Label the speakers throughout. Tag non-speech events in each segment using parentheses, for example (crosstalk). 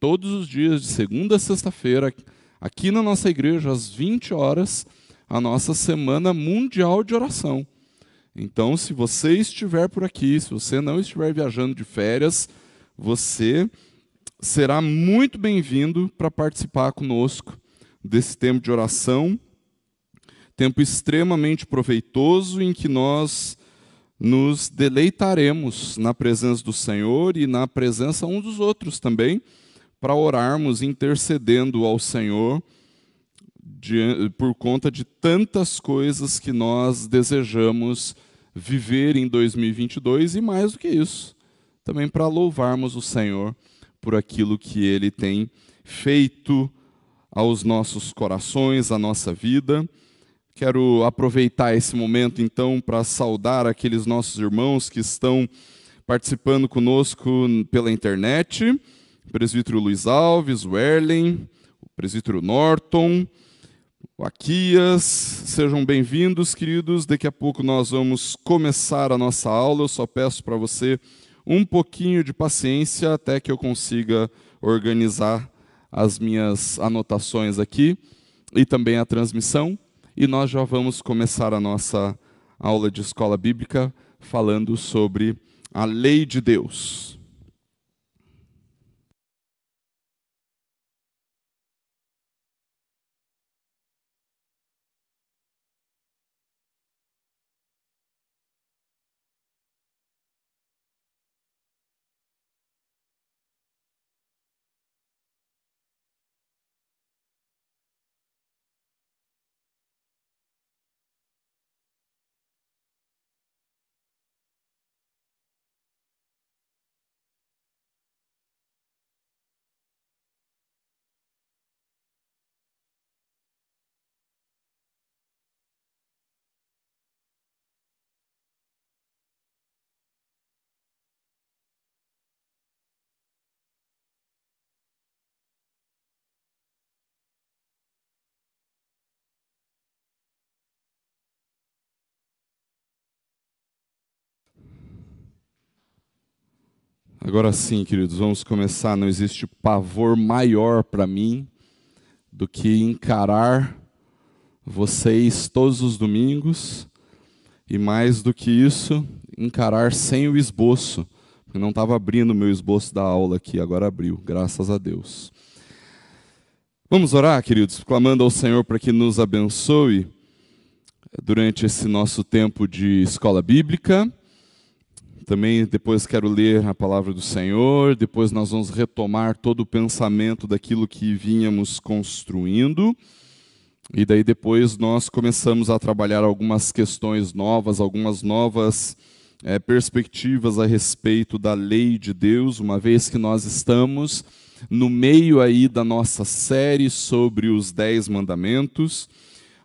Speaker 1: todos os dias, de segunda a sexta-feira, aqui na nossa igreja, às 20 horas, a nossa Semana Mundial de Oração. Então, se você estiver por aqui, se você não estiver viajando de férias, você será muito bem-vindo para participar conosco desse tempo de oração, tempo extremamente proveitoso em que nós nos deleitaremos na presença do Senhor e na presença uns dos outros também, para orarmos intercedendo ao Senhor de, por conta de tantas coisas que nós desejamos viver em 2022 e mais do que isso, também para louvarmos o Senhor por aquilo que ele tem feito aos nossos corações, à nossa vida Quero aproveitar esse momento então para saudar aqueles nossos irmãos que estão participando conosco pela internet, o presbítero Luiz Alves, o Erlen, o presbítero Norton, o Aquias, sejam bem-vindos, queridos. Daqui a pouco nós vamos começar a nossa aula. Eu só peço para você um pouquinho de paciência até que eu consiga organizar as minhas anotações aqui e também a transmissão e nós já vamos começar a nossa aula de escola bíblica falando sobre a lei de Deus. Agora sim, queridos, vamos começar. Não existe pavor maior para mim do que encarar vocês todos os domingos e, mais do que isso, encarar sem o esboço. Eu não estava abrindo o meu esboço da aula aqui, agora abriu, graças a Deus. Vamos orar, queridos, clamando ao Senhor para que nos abençoe durante esse nosso tempo de escola bíblica também depois quero ler a palavra do Senhor, depois nós vamos retomar todo o pensamento daquilo que vínhamos construindo. E daí depois nós começamos a trabalhar algumas questões novas, algumas novas é, perspectivas a respeito da lei de Deus, uma vez que nós estamos no meio aí da nossa série sobre os Dez Mandamentos.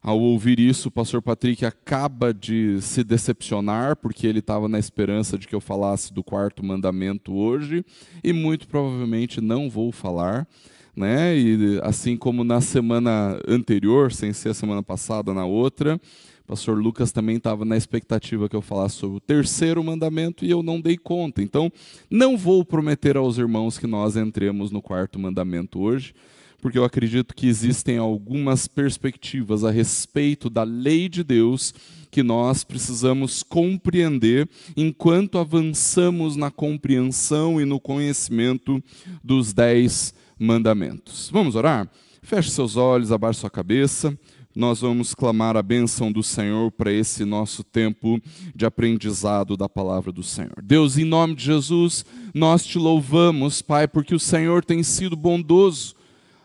Speaker 1: Ao ouvir isso, o pastor Patrick acaba de se decepcionar, porque ele estava na esperança de que eu falasse do quarto mandamento hoje, e muito provavelmente não vou falar. Né? E assim como na semana anterior, sem ser a semana passada, na outra, o pastor Lucas também estava na expectativa que eu falasse sobre o terceiro mandamento e eu não dei conta. Então, não vou prometer aos irmãos que nós entremos no quarto mandamento hoje porque eu acredito que existem algumas perspectivas a respeito da lei de Deus que nós precisamos compreender enquanto avançamos na compreensão e no conhecimento dos dez mandamentos. Vamos orar? Feche seus olhos, abaixe sua cabeça nós vamos clamar a bênção do Senhor para esse nosso tempo de aprendizado da palavra do Senhor. Deus, em nome de Jesus, nós te louvamos, Pai, porque o Senhor tem sido bondoso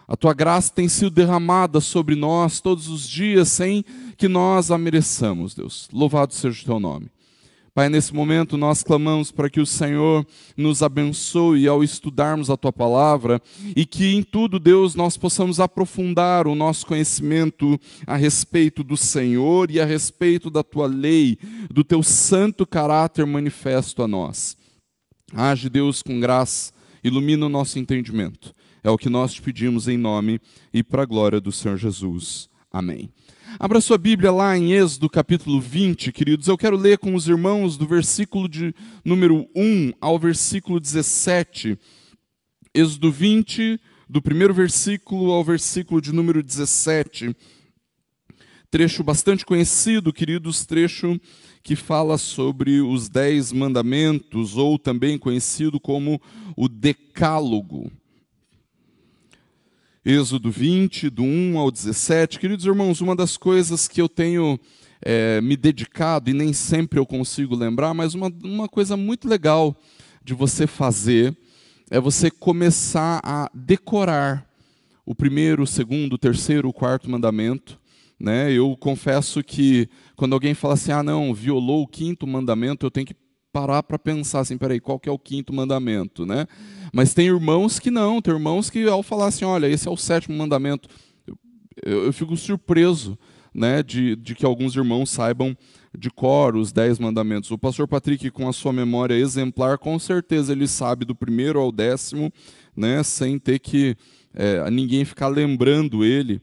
Speaker 1: a tua graça tem sido derramada sobre nós todos os dias sem que nós a mereçamos, Deus. Louvado seja o teu nome. Pai, nesse momento nós clamamos para que o Senhor nos abençoe ao estudarmos a tua palavra e que em tudo, Deus, nós possamos aprofundar o nosso conhecimento a respeito do Senhor e a respeito da tua lei, do teu santo caráter manifesto a nós. Age, Deus, com graça, ilumina o nosso entendimento é o que nós te pedimos em nome e para a glória do Senhor Jesus. Amém. Abra sua Bíblia lá em Êxodo capítulo 20, queridos. Eu quero ler com os irmãos do versículo de número 1 ao versículo 17. Êxodo 20, do primeiro versículo ao versículo de número 17. Trecho bastante conhecido, queridos, trecho que fala sobre os Dez Mandamentos, ou também conhecido como o Decálogo. Êxodo 20, do 1 ao 17. Queridos irmãos, uma das coisas que eu tenho é, me dedicado, e nem sempre eu consigo lembrar, mas uma, uma coisa muito legal de você fazer é você começar a decorar o primeiro, o segundo, o terceiro, o quarto mandamento. Né? Eu confesso que quando alguém fala assim, ah, não, violou o quinto mandamento, eu tenho que parar para pensar assim, peraí, qual que é o quinto mandamento, né? Mas tem irmãos que não, tem irmãos que ao falar assim, olha, esse é o sétimo mandamento, eu, eu, fico surpreso, né, de, de que alguns irmãos saibam de cor os dez mandamentos. O pastor Patrick, com a sua memória exemplar, com certeza ele sabe do primeiro ao décimo, né, sem ter que é, ninguém ficar lembrando ele.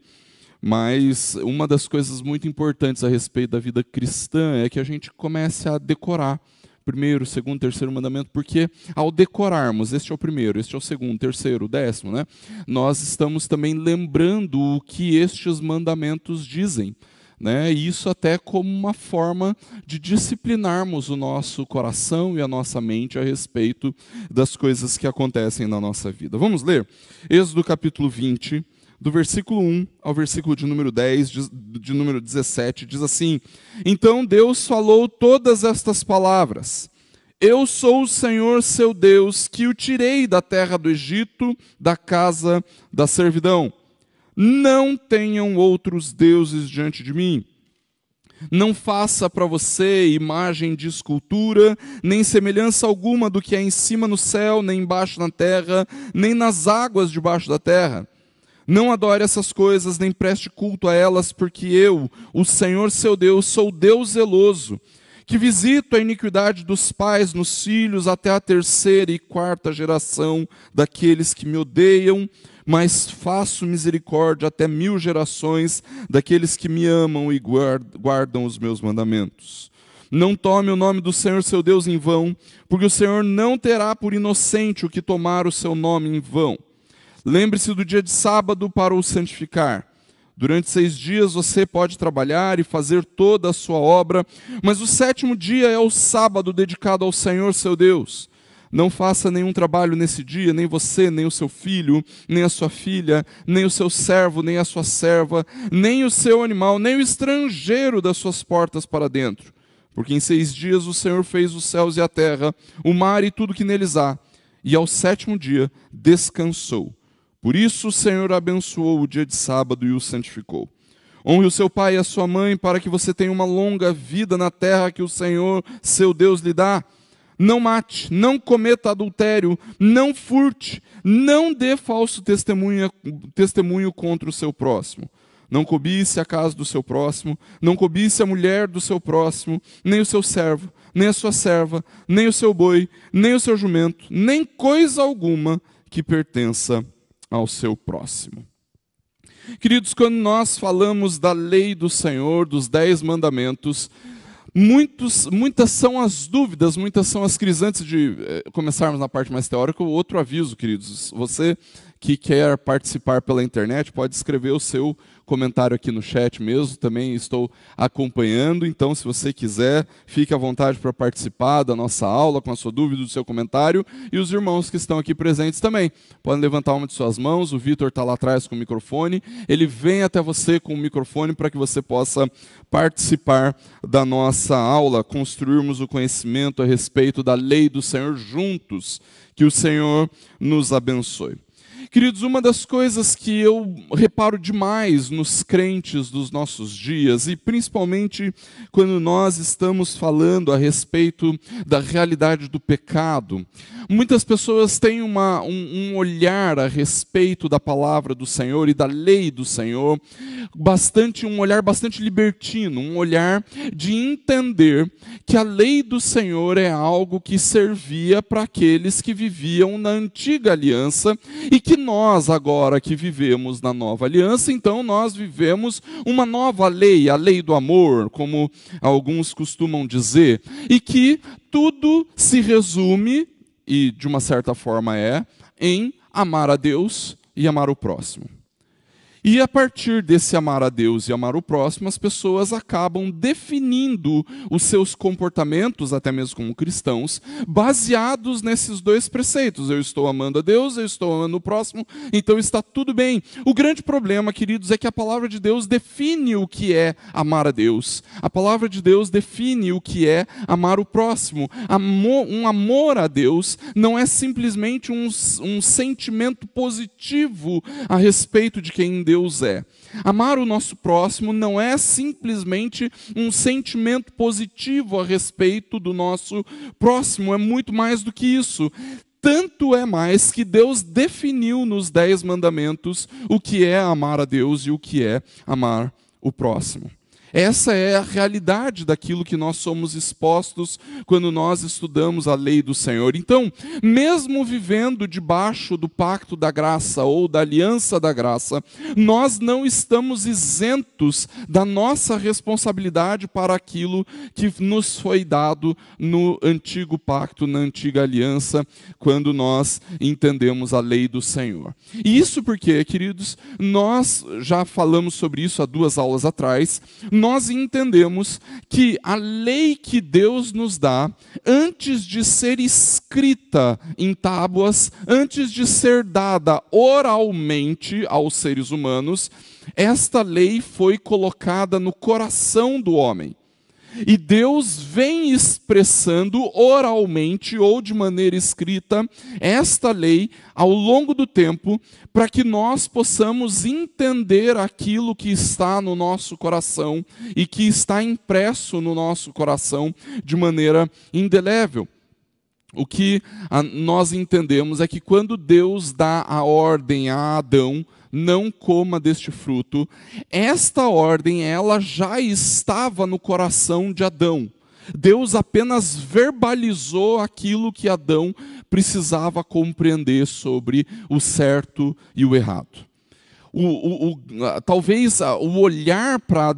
Speaker 1: Mas uma das coisas muito importantes a respeito da vida cristã é que a gente comece a decorar primeiro, segundo, terceiro mandamento, porque ao decorarmos, este é o primeiro, este é o segundo, terceiro, décimo, né? Nós estamos também lembrando o que estes mandamentos dizem. Né? isso até como uma forma de disciplinarmos o nosso coração e a nossa mente a respeito das coisas que acontecem na nossa vida. Vamos ler? Êxodo capítulo 20, do versículo 1 ao versículo de número 10, de, de número 17, diz assim: Então Deus falou todas estas palavras. Eu sou o Senhor seu Deus, que o tirei da terra do Egito, da casa da servidão. Não tenham outros deuses diante de mim. Não faça para você imagem de escultura, nem semelhança alguma do que é em cima no céu, nem embaixo na terra, nem nas águas debaixo da terra. Não adore essas coisas, nem preste culto a elas, porque eu, o Senhor seu Deus, sou Deus zeloso, que visito a iniquidade dos pais nos filhos até a terceira e quarta geração daqueles que me odeiam, mas faço misericórdia até mil gerações daqueles que me amam e guardam os meus mandamentos. Não tome o nome do Senhor seu Deus em vão, porque o Senhor não terá por inocente o que tomar o seu nome em vão. Lembre-se do dia de sábado para o santificar. Durante seis dias você pode trabalhar e fazer toda a sua obra, mas o sétimo dia é o sábado dedicado ao Senhor seu Deus. Não faça nenhum trabalho nesse dia, nem você, nem o seu filho, nem a sua filha, nem o seu servo, nem a sua serva, nem o seu animal, nem o estrangeiro das suas portas para dentro. Porque em seis dias o Senhor fez os céus e a terra, o mar e tudo que neles há, e ao sétimo dia descansou. Por isso o Senhor abençoou o dia de sábado e o santificou. Honre o seu pai e a sua mãe, para que você tenha uma longa vida na terra que o Senhor, seu Deus, lhe dá. Não mate, não cometa adultério, não furte, não dê falso testemunho, testemunho contra o seu próximo. Não cobice a casa do seu próximo, não cobice a mulher do seu próximo, nem o seu servo, nem a sua serva, nem o seu boi, nem o seu jumento, nem coisa alguma que pertença a ao seu próximo. Queridos, quando nós falamos da lei do Senhor, dos dez mandamentos, muitos, muitas são as dúvidas, muitas são as crises. Antes de eh, começarmos na parte mais teórica, outro aviso, queridos. Você que quer participar pela internet, pode escrever o seu comentário aqui no chat mesmo, também estou acompanhando. Então, se você quiser, fique à vontade para participar da nossa aula com a sua dúvida, do seu comentário. E os irmãos que estão aqui presentes também podem levantar uma de suas mãos. O Vitor está lá atrás com o microfone. Ele vem até você com o microfone para que você possa participar da nossa aula, construirmos o conhecimento a respeito da lei do Senhor juntos. Que o Senhor nos abençoe. Queridos, uma das coisas que eu reparo demais nos crentes dos nossos dias, e principalmente quando nós estamos falando a respeito da realidade do pecado, muitas pessoas têm uma, um, um olhar a respeito da palavra do Senhor e da lei do Senhor, bastante um olhar bastante libertino, um olhar de entender que a lei do Senhor é algo que servia para aqueles que viviam na antiga aliança e que nós, agora que vivemos na nova aliança, então nós vivemos uma nova lei, a lei do amor, como alguns costumam dizer, e que tudo se resume, e de uma certa forma é, em amar a Deus e amar o próximo. E a partir desse amar a Deus e amar o próximo, as pessoas acabam definindo os seus comportamentos, até mesmo como cristãos, baseados nesses dois preceitos. Eu estou amando a Deus, eu estou amando o próximo, então está tudo bem. O grande problema, queridos, é que a palavra de Deus define o que é amar a Deus. A palavra de Deus define o que é amar o próximo. Amor, um amor a Deus não é simplesmente um, um sentimento positivo a respeito de quem Deus Deus é. Amar o nosso próximo não é simplesmente um sentimento positivo a respeito do nosso próximo, é muito mais do que isso. Tanto é mais que Deus definiu nos Dez Mandamentos o que é amar a Deus e o que é amar o próximo. Essa é a realidade daquilo que nós somos expostos quando nós estudamos a lei do Senhor. Então, mesmo vivendo debaixo do pacto da graça ou da aliança da graça, nós não estamos isentos da nossa responsabilidade para aquilo que nos foi dado no antigo pacto, na antiga aliança, quando nós entendemos a lei do Senhor. E isso porque, queridos, nós já falamos sobre isso há duas aulas atrás nós entendemos que a lei que Deus nos dá, antes de ser escrita em tábuas, antes de ser dada oralmente aos seres humanos, esta lei foi colocada no coração do homem. E Deus vem expressando oralmente ou de maneira escrita esta lei ao longo do tempo, para que nós possamos entender aquilo que está no nosso coração e que está impresso no nosso coração de maneira indelével. O que nós entendemos é que quando Deus dá a ordem a Adão não coma deste fruto, esta ordem ela já estava no coração de Adão. Deus apenas verbalizou aquilo que Adão precisava compreender sobre o certo e o errado o, o, o, talvez o olhar para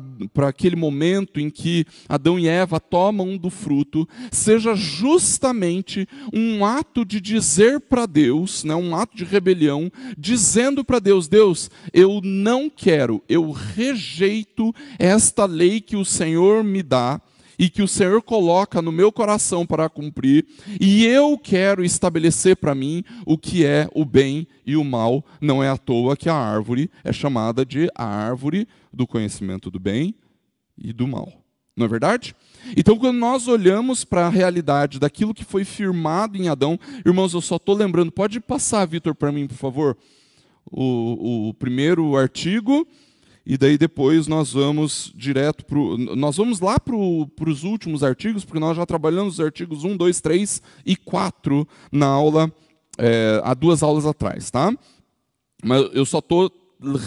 Speaker 1: aquele momento em que Adão e Eva tomam do fruto seja justamente um ato de dizer para Deus, né, um ato de rebelião, dizendo para Deus: Deus, eu não quero, eu rejeito esta lei que o Senhor me dá, e que o Senhor coloca no meu coração para cumprir, e eu quero estabelecer para mim o que é o bem e o mal. Não é à toa que a árvore é chamada de a árvore do conhecimento do bem e do mal. Não é verdade? Então, quando nós olhamos para a realidade daquilo que foi firmado em Adão, irmãos, eu só estou lembrando, pode passar, Vitor, para mim, por favor, o, o primeiro artigo e daí depois nós vamos direto para Nós vamos lá para os últimos artigos, porque nós já trabalhamos os artigos 1, 2, 3 e 4 na aula, é, há duas aulas atrás, tá? Mas eu só estou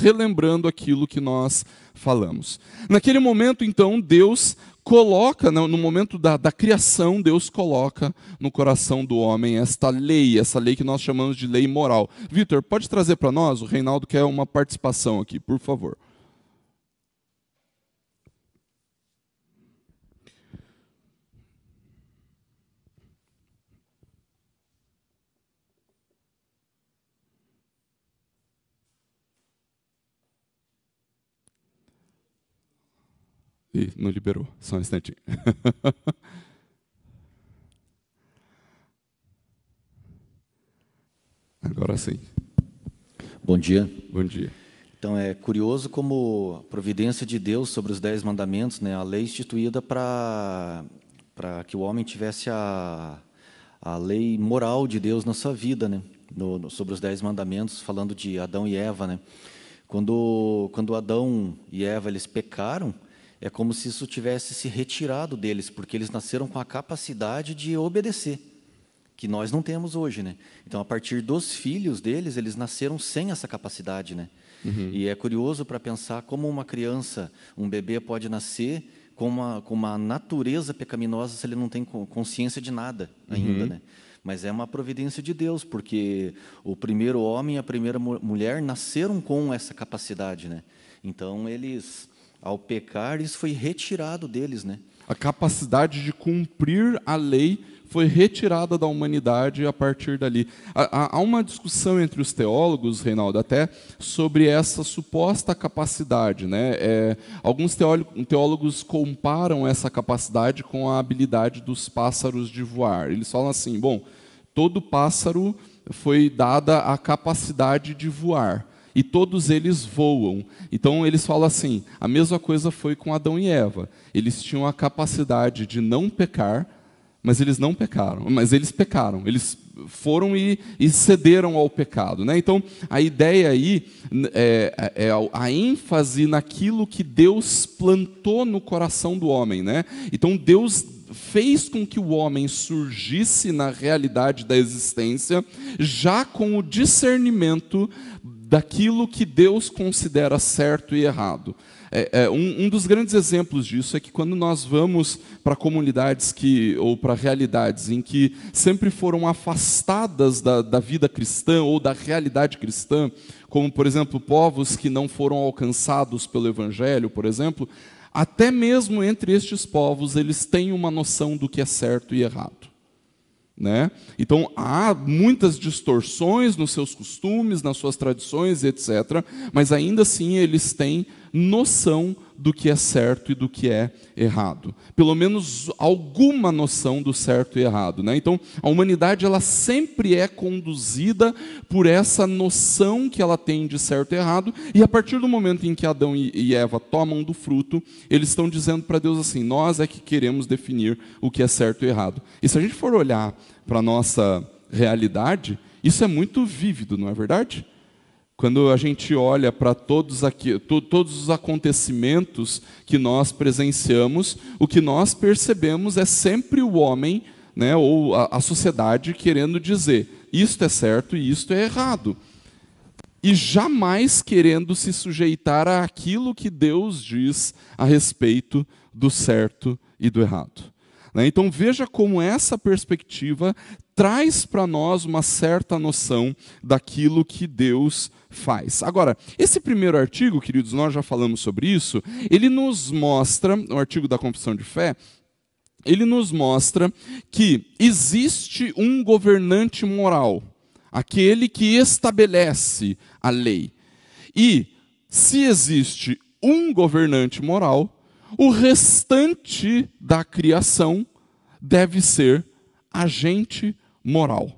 Speaker 1: relembrando aquilo que nós falamos. Naquele momento, então, Deus coloca, no momento da, da, criação, Deus coloca no coração do homem esta lei, essa lei que nós chamamos de lei moral. Vitor, pode trazer para nós? O Reinaldo quer uma participação aqui, por favor. E não liberou, só um instantinho. (laughs) Agora sim. Bom dia. Bom dia.
Speaker 2: Então é curioso como a providência de Deus sobre os dez mandamentos, né, a lei instituída para para que o homem tivesse a, a lei moral de Deus na sua vida, né, no, no, sobre os dez mandamentos, falando de Adão e Eva, né. Quando quando Adão e Eva eles pecaram, é como se isso tivesse se retirado deles, porque eles nasceram com a capacidade de obedecer, que nós não temos hoje, né? Então, a partir dos filhos deles, eles nasceram sem essa capacidade, né? Uhum. E é curioso para pensar como uma criança, um bebê pode nascer com uma, com uma natureza pecaminosa se ele não tem consciência de nada ainda, uhum. né? Mas é uma providência de Deus, porque o primeiro homem e a primeira mulher nasceram com essa capacidade, né? Então, eles ao pecar,
Speaker 1: isso foi retirado deles, né? A capacidade de cumprir a lei foi retirada da humanidade a partir dali. Há, uma discussão entre os teólogos, Reinaldo, até sobre essa suposta capacidade. Né? É, alguns teólogos comparam essa capacidade com a habilidade dos pássaros de voar. Eles falam assim: bom, todo pássaro foi dada a capacidade de voar e todos eles voam. Então eles falam assim: a mesma coisa foi com Adão e Eva. Eles tinham a capacidade de não pecar, mas eles não pecaram. Mas eles pecaram. Eles foram e, e cederam ao pecado. Né? Então a ideia aí é, é, é a ênfase naquilo que Deus plantou no coração do homem. Né? Então Deus fez com que o homem surgisse na realidade da existência, já com o discernimento daquilo que Deus considera certo e errado. É, é, um, um, dos grandes exemplos disso é que quando nós vamos para comunidades que, ou para realidades em que sempre foram afastadas da, da vida cristã ou da realidade cristã, como por exemplo povos que não foram alcançados pelo Evangelho, por exemplo, até mesmo entre estes povos eles têm uma noção do que é certo e errado. Né? Então há muitas distorções nos seus costumes, nas suas tradições, etc. Mas ainda assim eles têm noção do que é certo e do que é errado. Pelo menos alguma noção do certo e errado. Né? Então, a humanidade ela sempre é conduzida por essa noção que ela tem de certo e errado, e a partir do momento em que Adão e Eva tomam do fruto, eles estão dizendo para Deus assim: nós é que queremos definir o que é certo e errado. E se a gente for olhar para a nossa realidade, isso é muito vívido, não é verdade? Quando a gente olha para todos, to, todos os acontecimentos que nós presenciamos, o que nós percebemos é sempre o homem né, ou a, a sociedade querendo dizer isto é certo e isto é errado. E jamais querendo se sujeitar àquilo que Deus diz a respeito do certo e do errado. Né? Então veja como essa perspectiva traz para nós uma certa noção daquilo que Deus faz. Agora, esse primeiro artigo, queridos, nós já falamos sobre isso, ele nos mostra, o artigo da Confissão de Fé, ele nos mostra que existe um governante moral, aquele que estabelece a lei. E se existe um governante moral, o restante da criação deve ser agente moral.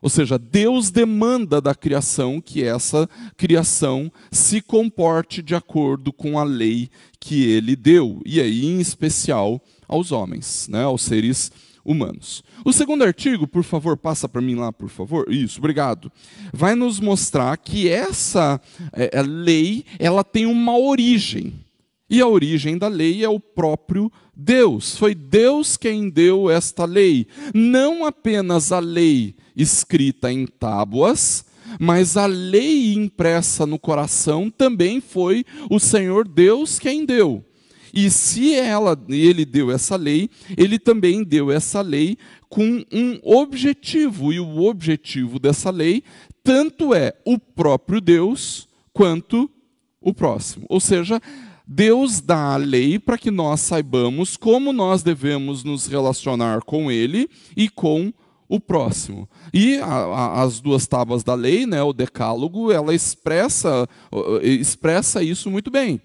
Speaker 1: Ou seja, Deus demanda da criação que essa criação se comporte de acordo com a lei que ele deu, e aí em especial aos homens, né, aos seres humanos. O segundo artigo, por favor, passa para mim lá, por favor. Isso, obrigado. Vai nos mostrar que essa é, lei, ela tem uma origem. E a origem da lei é o próprio Deus. Foi Deus quem deu esta lei. Não apenas a lei escrita em tábuas, mas a lei impressa no coração também foi o Senhor Deus quem deu. E se ela, ele deu essa lei, ele também deu essa lei com um objetivo. E o objetivo dessa lei tanto é o próprio Deus quanto o próximo. Ou seja, Deus dá a lei para que nós saibamos como nós devemos nos relacionar com Ele e com o próximo. E a, a, as duas tábuas da lei, né, o decálogo, ela expressa, expressa isso muito bem.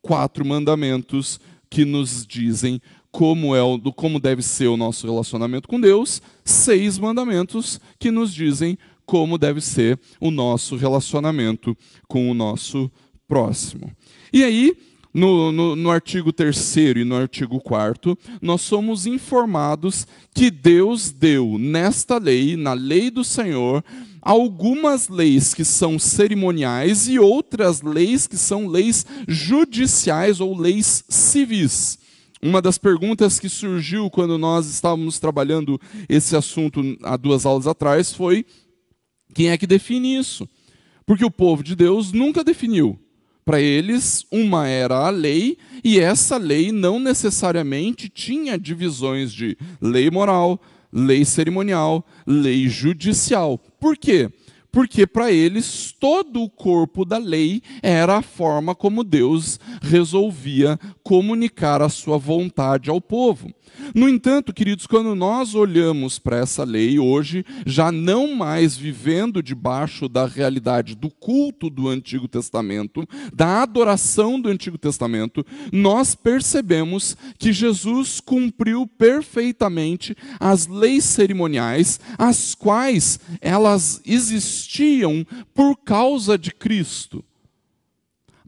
Speaker 1: Quatro mandamentos que nos dizem como é o, como deve ser o nosso relacionamento com Deus, seis mandamentos que nos dizem como deve ser o nosso relacionamento com o nosso próximo. E aí, no, no, no artigo 3 e no artigo 4, nós somos informados que Deus deu nesta lei, na lei do Senhor, algumas leis que são cerimoniais e outras leis que são leis judiciais ou leis civis. Uma das perguntas que surgiu quando nós estávamos trabalhando esse assunto há duas aulas atrás foi: quem é que define isso? Porque o povo de Deus nunca definiu. Para eles, uma era a lei, e essa lei não necessariamente tinha divisões de lei moral, lei cerimonial, lei judicial. Por quê? porque para eles todo o corpo da lei era a forma como Deus resolvia comunicar a sua vontade ao povo. No entanto, queridos, quando nós olhamos para essa lei hoje, já não mais vivendo debaixo da realidade do culto do Antigo Testamento, da adoração do Antigo Testamento, nós percebemos que Jesus cumpriu perfeitamente as leis cerimoniais, as quais elas existiam existiam por causa de Cristo.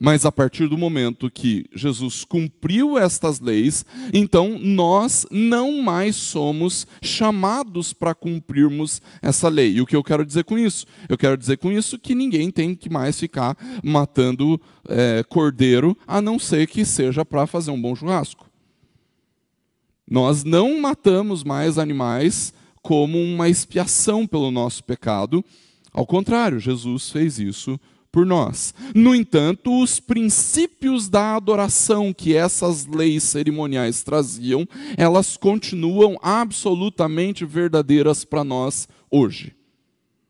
Speaker 1: Mas a partir do momento que Jesus cumpriu estas leis, então nós não mais somos chamados para cumprirmos essa lei. E o que eu quero dizer com isso? Eu quero dizer com isso que ninguém tem que mais ficar matando é, cordeiro, a não ser que seja para fazer um bom churrasco. Nós não matamos mais animais como uma expiação pelo nosso pecado, ao contrário, Jesus fez isso por nós. No entanto, os princípios da adoração que essas leis cerimoniais traziam, elas continuam absolutamente verdadeiras para nós hoje.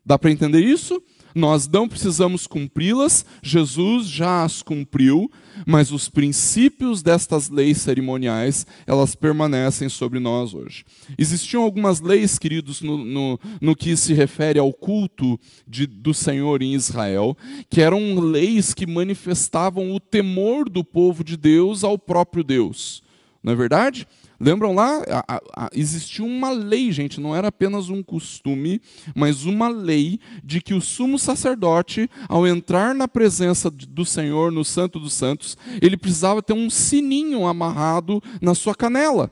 Speaker 1: Dá para entender isso? Nós não precisamos cumpri-las, Jesus já as cumpriu, mas os princípios destas leis cerimoniais, elas permanecem sobre nós hoje. Existiam algumas leis, queridos, no, no, no que se refere ao culto de, do Senhor em Israel, que eram leis que manifestavam o temor do povo de Deus ao próprio Deus. Não é verdade? Lembram lá? A, a, a, existia uma lei, gente, não era apenas um costume, mas uma lei de que o sumo sacerdote, ao entrar na presença do Senhor no Santo dos Santos, ele precisava ter um sininho amarrado na sua canela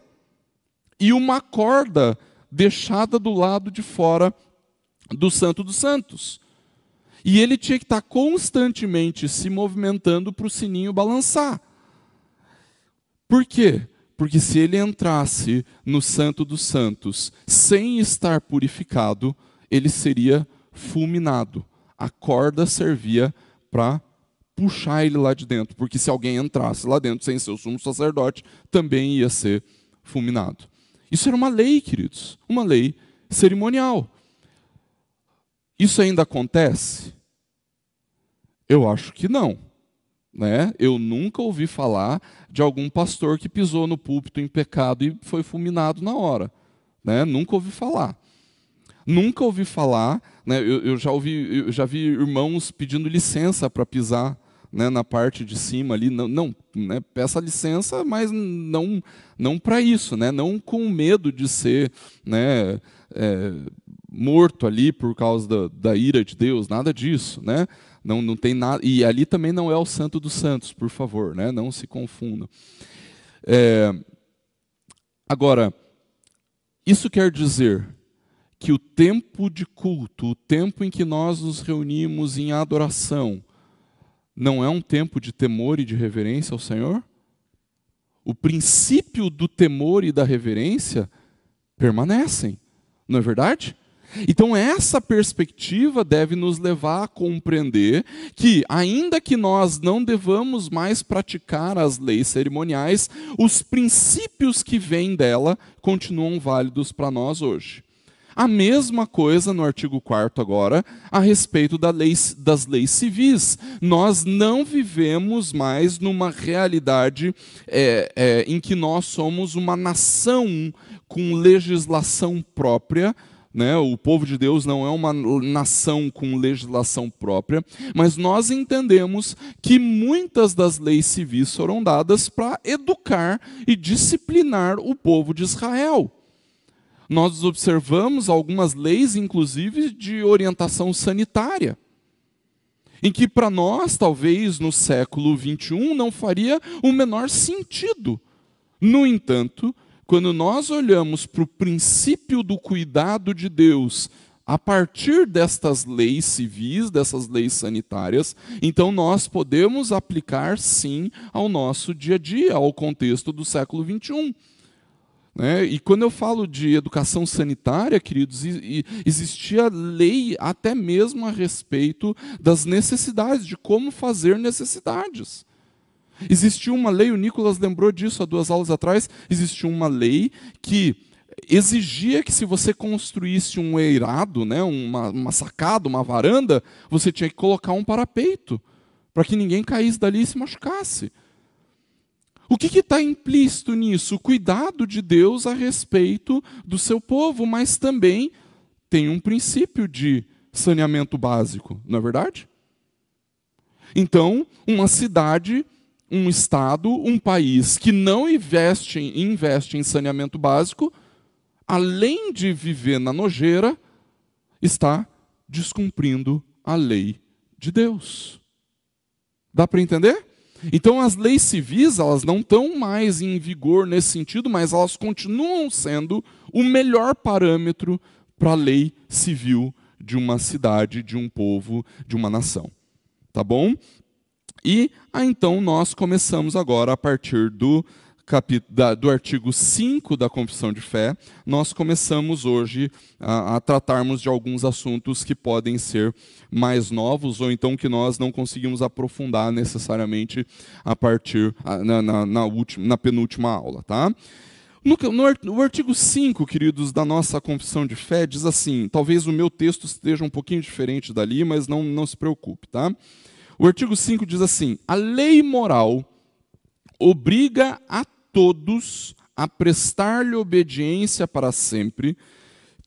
Speaker 1: e uma corda deixada do lado de fora do Santo dos Santos. E ele tinha que estar constantemente se movimentando para o sininho balançar. Por quê? Porque se ele entrasse no Santo dos Santos sem estar purificado, ele seria fulminado. A corda servia para puxar ele lá de dentro, porque se alguém entrasse lá dentro sem ser o sumo sacerdote, também ia ser fulminado. Isso era uma lei, queridos, uma lei cerimonial. Isso ainda acontece? Eu acho que não. Né? Eu nunca ouvi falar de algum pastor que pisou no púlpito em pecado e foi fulminado na hora. Né? Nunca ouvi falar. Nunca ouvi falar, né? eu, eu, já ouvi, eu já vi irmãos pedindo licença para pisar né, na parte de cima ali, não, não né, peça licença, mas não, não para isso, né, não com medo de ser né, é, morto ali por causa da, da ira de Deus, nada disso, né, não, não tem nada. E ali também não é o santo dos santos, por favor, né? não se confundam. É, agora, isso quer dizer que o tempo de culto, o tempo em que nós nos reunimos em adoração, não é um tempo de temor e de reverência ao Senhor? O princípio do temor e da reverência permanecem, não é verdade? Então, essa perspectiva deve nos levar a compreender que, ainda que nós não devamos mais praticar as leis cerimoniais, os princípios que vêm dela continuam válidos para nós hoje. A mesma coisa no artigo 4 agora, a respeito da lei, das leis civis. Nós não vivemos mais numa realidade é, é, em que nós somos uma nação com legislação própria, né? O povo de Deus não é uma nação com legislação própria, mas nós entendemos que muitas das leis civis foram dadas para educar e disciplinar o povo de Israel. Nós observamos algumas leis, inclusive, de orientação sanitária em que para nós, talvez no século XXI, não faria o menor sentido. No entanto, quando nós olhamos para o princípio do cuidado de Deus a partir destas leis civis, dessas leis sanitárias, então nós podemos aplicar sim ao nosso dia a dia, ao contexto do século XXI. Né? E quando eu falo de educação sanitária, queridos, existia lei até mesmo a respeito das necessidades, de como fazer necessidades. Existia uma lei, o Nicolas lembrou disso há duas aulas atrás, Existia uma lei que exigia que se você construísse um eirado, né, uma, uma sacada, uma varanda, você tinha que colocar um parapeito para que ninguém caísse dali e se machucasse. O que está implícito nisso? O cuidado de Deus a respeito do seu povo, mas também tem um princípio de saneamento básico, não é verdade? Então, uma cidade um Estado, um país que não investe, investe em saneamento básico, além de viver na nojeira, está descumprindo a lei de Deus. Dá para entender? Então as leis civis, elas não estão mais em vigor nesse sentido, mas elas continuam sendo o melhor parâmetro para a lei civil de uma cidade, de um povo, de uma nação. Tá bom? E ah, então nós começamos agora, a partir do, da, do artigo 5 da Confissão de Fé, nós começamos hoje a, a tratarmos de alguns assuntos que podem ser mais novos, ou então que nós não conseguimos aprofundar necessariamente a partir na, na, na, última, na penúltima aula. Tá? No, no, no, artigo 5, queridos, da nossa confissão de fé, diz assim: talvez o meu texto esteja um pouquinho diferente dali, mas não, não se preocupe, tá? O artigo 5 diz assim: a lei moral obriga a todos a prestar-lhe obediência para sempre,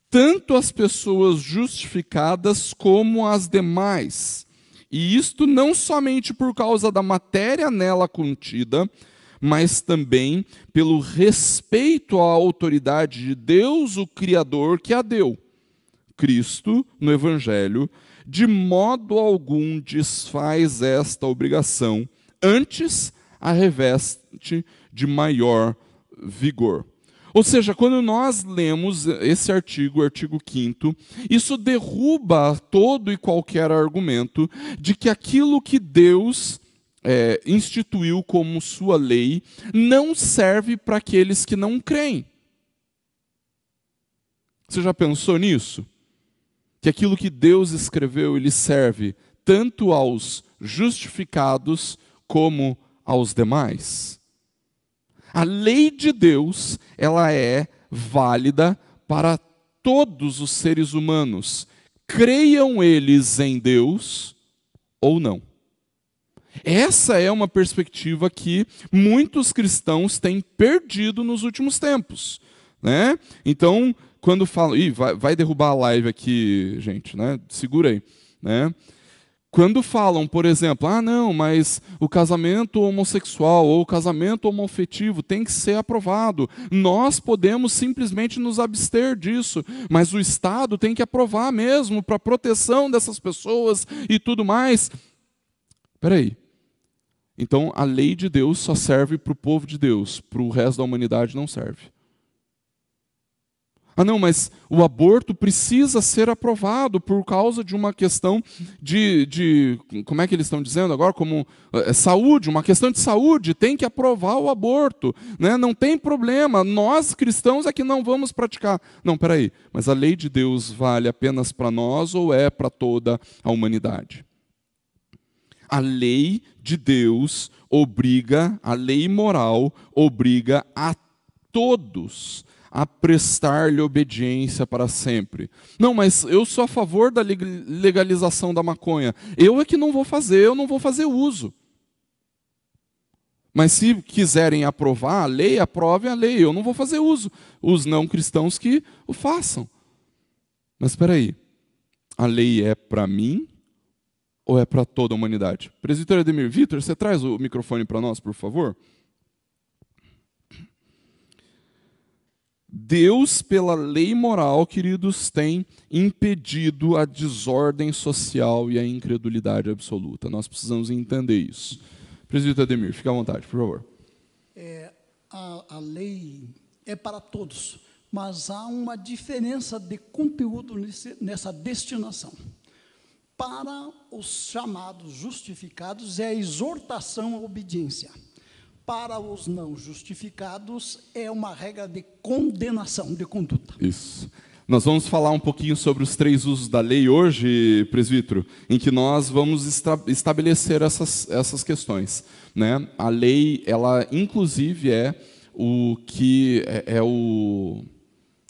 Speaker 1: tanto as pessoas justificadas como as demais. E isto não somente por causa da matéria nela contida, mas também pelo respeito à autoridade de Deus, o Criador, que a deu. Cristo, no Evangelho, de modo algum desfaz esta obrigação, antes a reveste de maior vigor. Ou seja, quando nós lemos esse artigo, o artigo 5, isso derruba todo e qualquer argumento de que aquilo que Deus é, instituiu como sua lei não serve para aqueles que não creem. Você já pensou nisso? que aquilo que Deus escreveu ele serve tanto aos justificados como aos demais. A lei de Deus, ela é válida para todos os seres humanos, creiam eles em Deus ou não. Essa é uma perspectiva que muitos cristãos têm perdido nos últimos tempos. Né? Então, quando falam. Ih, vai, vai, derrubar a live aqui, gente, né? Segura aí. Né? Quando falam, por exemplo, ah, não, mas o casamento homossexual ou o casamento homofetivo tem que ser aprovado. Nós podemos simplesmente nos abster disso, mas o Estado tem que aprovar mesmo para proteção dessas pessoas e tudo mais. Peraí. Então a lei de Deus só serve para o povo de Deus, para o resto da humanidade não serve. Ah, não, mas o aborto precisa ser aprovado por causa de uma questão de. de como é que eles estão dizendo agora? Como é, saúde, uma questão de saúde, tem que aprovar o aborto. Né? Não tem problema, nós cristãos é que não vamos praticar. Não, peraí, mas a lei de Deus vale apenas para nós ou é para toda a humanidade? A lei de Deus obriga, a lei moral obriga a todos a prestar-lhe obediência para sempre. Não, mas eu sou a favor da legalização da maconha. Eu é que não vou fazer, eu não vou fazer uso. Mas se quiserem aprovar a lei, aprovem a lei. Eu não vou fazer uso. Os não cristãos que o façam. Mas espera aí. A lei é para mim ou é para toda a humanidade? Presbítero Edemir, Vitor, você traz o microfone para nós, por favor? Deus, pela lei moral, queridos, tem impedido a desordem social e a incredulidade absoluta. Nós precisamos entender isso. Presidente Ademir, fique à vontade, por favor. É, a, a lei é para todos, mas há uma diferença de conteúdo nesse, nessa destinação. Para os chamados justificados, é a exortação à obediência para os não justificados é uma regra de condenação de conduta. Isso. Nós vamos falar um pouquinho sobre os três usos da lei hoje, presbítero, em que nós vamos estabelecer essas, essas questões. Né? A lei, ela inclusive é o que é, é o,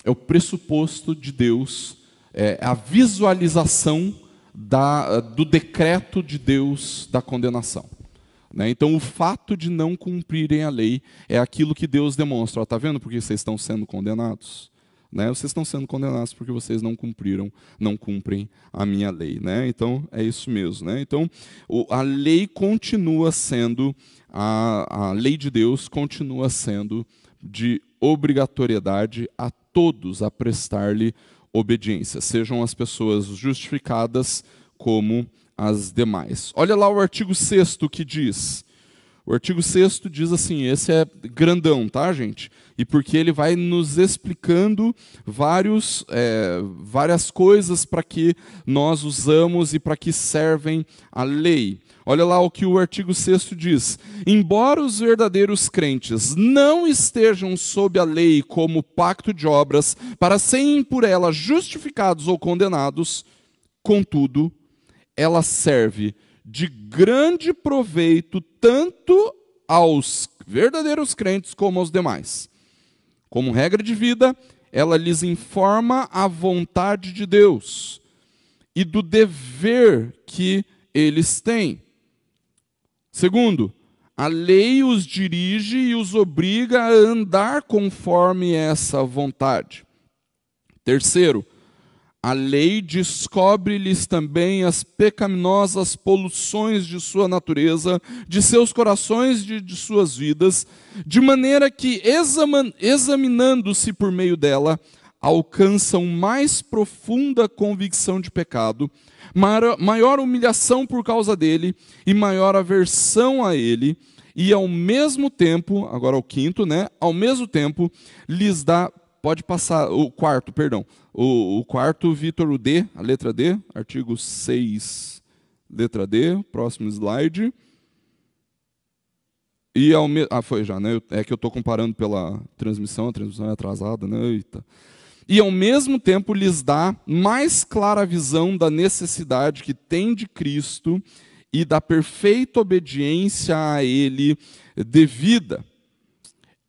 Speaker 1: é o pressuposto de Deus, é a visualização da, do decreto de Deus da condenação. Né? Então, o fato de não cumprirem a lei é aquilo que Deus demonstra. Está vendo porque vocês estão sendo condenados? Né? Vocês estão sendo condenados porque vocês não cumpriram, não cumprem a minha lei, né? Então é isso mesmo, né? Então o, a lei continua sendo a, a lei de Deus continua sendo de obrigatoriedade a todos a prestar-lhe obediência, sejam as pessoas justificadas como as demais. Olha lá o artigo 6 que diz. O artigo 6 diz assim: esse é grandão, tá, gente? E porque ele vai nos explicando vários, é, várias coisas para que nós usamos e para que servem a lei. Olha lá o que o artigo 6 diz: Embora os verdadeiros crentes não estejam sob a lei como pacto de obras, para serem por ela justificados ou condenados, contudo, ela serve de grande proveito tanto aos verdadeiros crentes como aos demais. Como regra de vida, ela lhes informa a vontade de Deus e do dever que eles têm. Segundo, a lei os dirige e os obriga a andar conforme essa vontade. Terceiro, a lei descobre-lhes também as pecaminosas poluções de sua natureza, de seus corações e de suas vidas, de maneira que, examinando-se por meio dela, alcançam mais profunda convicção de pecado, maior humilhação por causa dele e maior aversão a ele, e ao mesmo tempo, agora é o quinto, né? Ao mesmo tempo, lhes dá. Pode passar, o quarto, perdão o, o quarto, Vitor, o D, a letra D, artigo 6, letra D, próximo slide. E ao me... Ah, foi já, né? É que eu estou comparando pela transmissão, a transmissão é atrasada, né? Eita. E ao mesmo tempo lhes dá mais clara visão da necessidade que tem de Cristo e da perfeita obediência a Ele devida.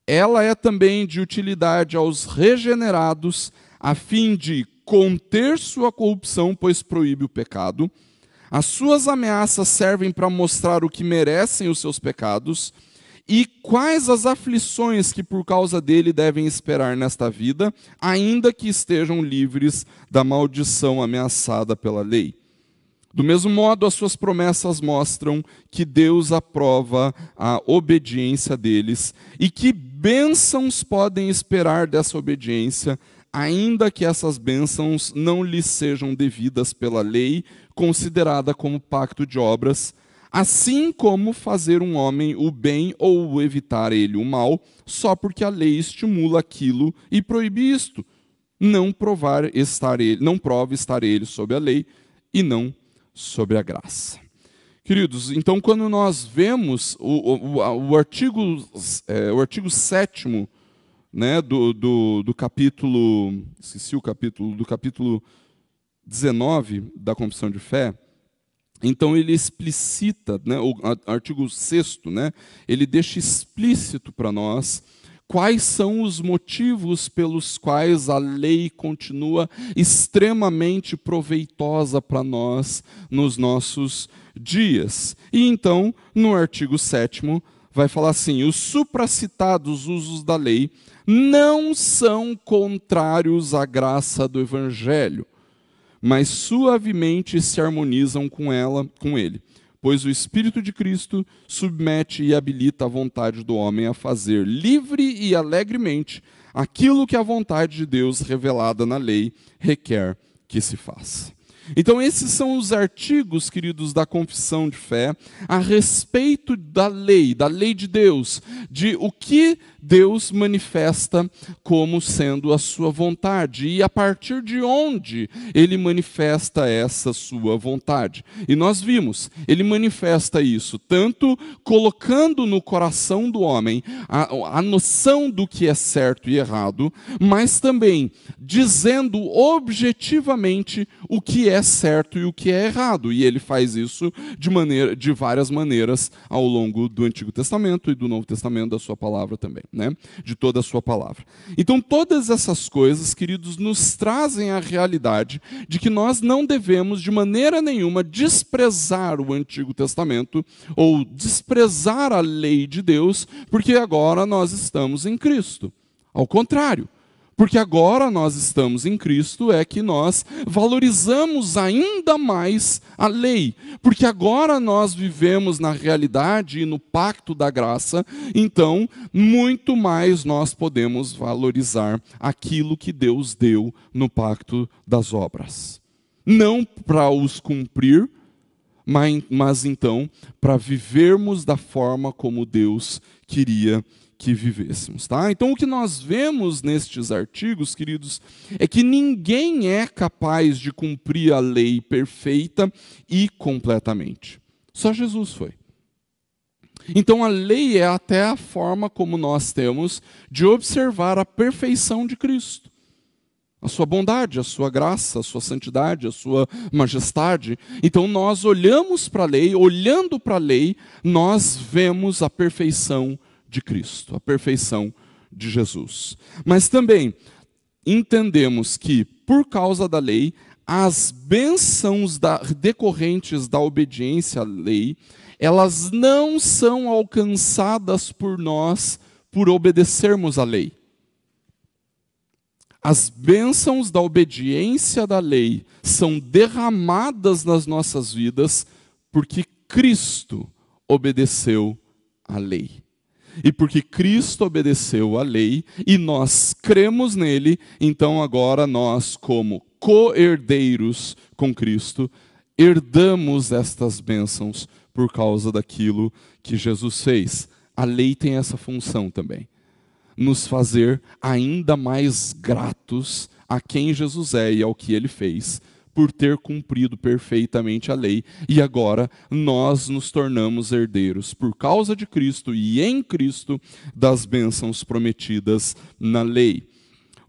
Speaker 1: Ela é também de utilidade aos regenerados a fim de conter sua corrupção, pois proíbe o pecado. As suas ameaças servem para mostrar o que merecem os seus pecados e quais as aflições que por causa dele devem esperar nesta vida, ainda que estejam livres da maldição ameaçada pela lei. Do mesmo modo, as suas promessas mostram que Deus aprova a obediência deles e que bênçãos podem esperar dessa obediência, ainda que essas bênçãos não lhe sejam devidas pela lei, considerada como pacto de obras, assim como fazer um homem o bem ou evitar ele o mal, só porque a lei estimula aquilo e proíbe isto. Não provar estar ele, não prove estar ele sob a lei e não sobre a graça. Queridos, então quando nós vemos o, o, o artigo, é, o artigo 7 né, do, do, do capítulo, esqueci o capítulo, do capítulo 19 da Confissão de Fé, então ele explicita, né, o artigo 6 né, ele deixa explícito para nós quais são os motivos pelos quais a lei continua extremamente proveitosa para nós nos nossos dias. E então, no artigo 7 vai falar assim: os supracitados usos da lei não são contrários à graça do evangelho, mas suavemente se harmonizam com ela, com ele, pois o espírito de Cristo submete e habilita a vontade do homem a fazer livre e alegremente aquilo que a vontade de Deus revelada na lei requer que se faça. Então, esses são os artigos, queridos, da confissão de fé a respeito da lei, da lei de Deus, de o que Deus manifesta como sendo a sua vontade e a partir de onde ele manifesta essa sua vontade. E nós vimos, ele manifesta isso tanto colocando no coração do homem a, a noção do que é certo e errado, mas também dizendo objetivamente o que é certo e o que é errado. E ele faz isso de, maneira, de várias maneiras ao longo do Antigo Testamento e do Novo Testamento, da sua palavra também né, de toda a sua palavra. Então, todas essas coisas, queridos, nos trazem a realidade de que nós não devemos, de maneira nenhuma, desprezar o Antigo Testamento ou desprezar a lei de Deus, porque agora nós estamos em Cristo. Ao contrário, porque agora nós estamos em Cristo, é que nós valorizamos ainda mais a lei. Porque agora nós vivemos na realidade e no pacto da graça, então, muito mais nós podemos valorizar aquilo que Deus deu no pacto das obras. Não para os cumprir, mas, mas então para vivermos da forma como Deus queria que vivêssemos, tá? Então o que nós vemos nestes artigos, queridos, é que ninguém é capaz de cumprir a lei perfeita e completamente. Só Jesus foi. Então a lei é até a forma como nós temos de observar a perfeição de Cristo. A sua bondade, a sua graça, a sua santidade, a sua majestade. Então nós olhamos para a lei, olhando para a lei, nós vemos a perfeição de Cristo, a perfeição de Jesus. Mas também entendemos que, por causa da lei, as bênçãos da, decorrentes da obediência à lei, elas não são alcançadas por nós por obedecermos à lei. As bênçãos da obediência da lei são derramadas nas nossas vidas porque Cristo obedeceu à lei. E porque Cristo obedeceu à lei e nós cremos nele, então agora nós, como co-herdeiros com Cristo, herdamos estas bênçãos por causa daquilo que Jesus fez. A lei tem essa função também, nos fazer ainda mais gratos a quem Jesus é e ao que ele fez, por ter cumprido perfeitamente a lei, e agora nós nos tornamos herdeiros por causa de Cristo e em Cristo das bênçãos prometidas na lei.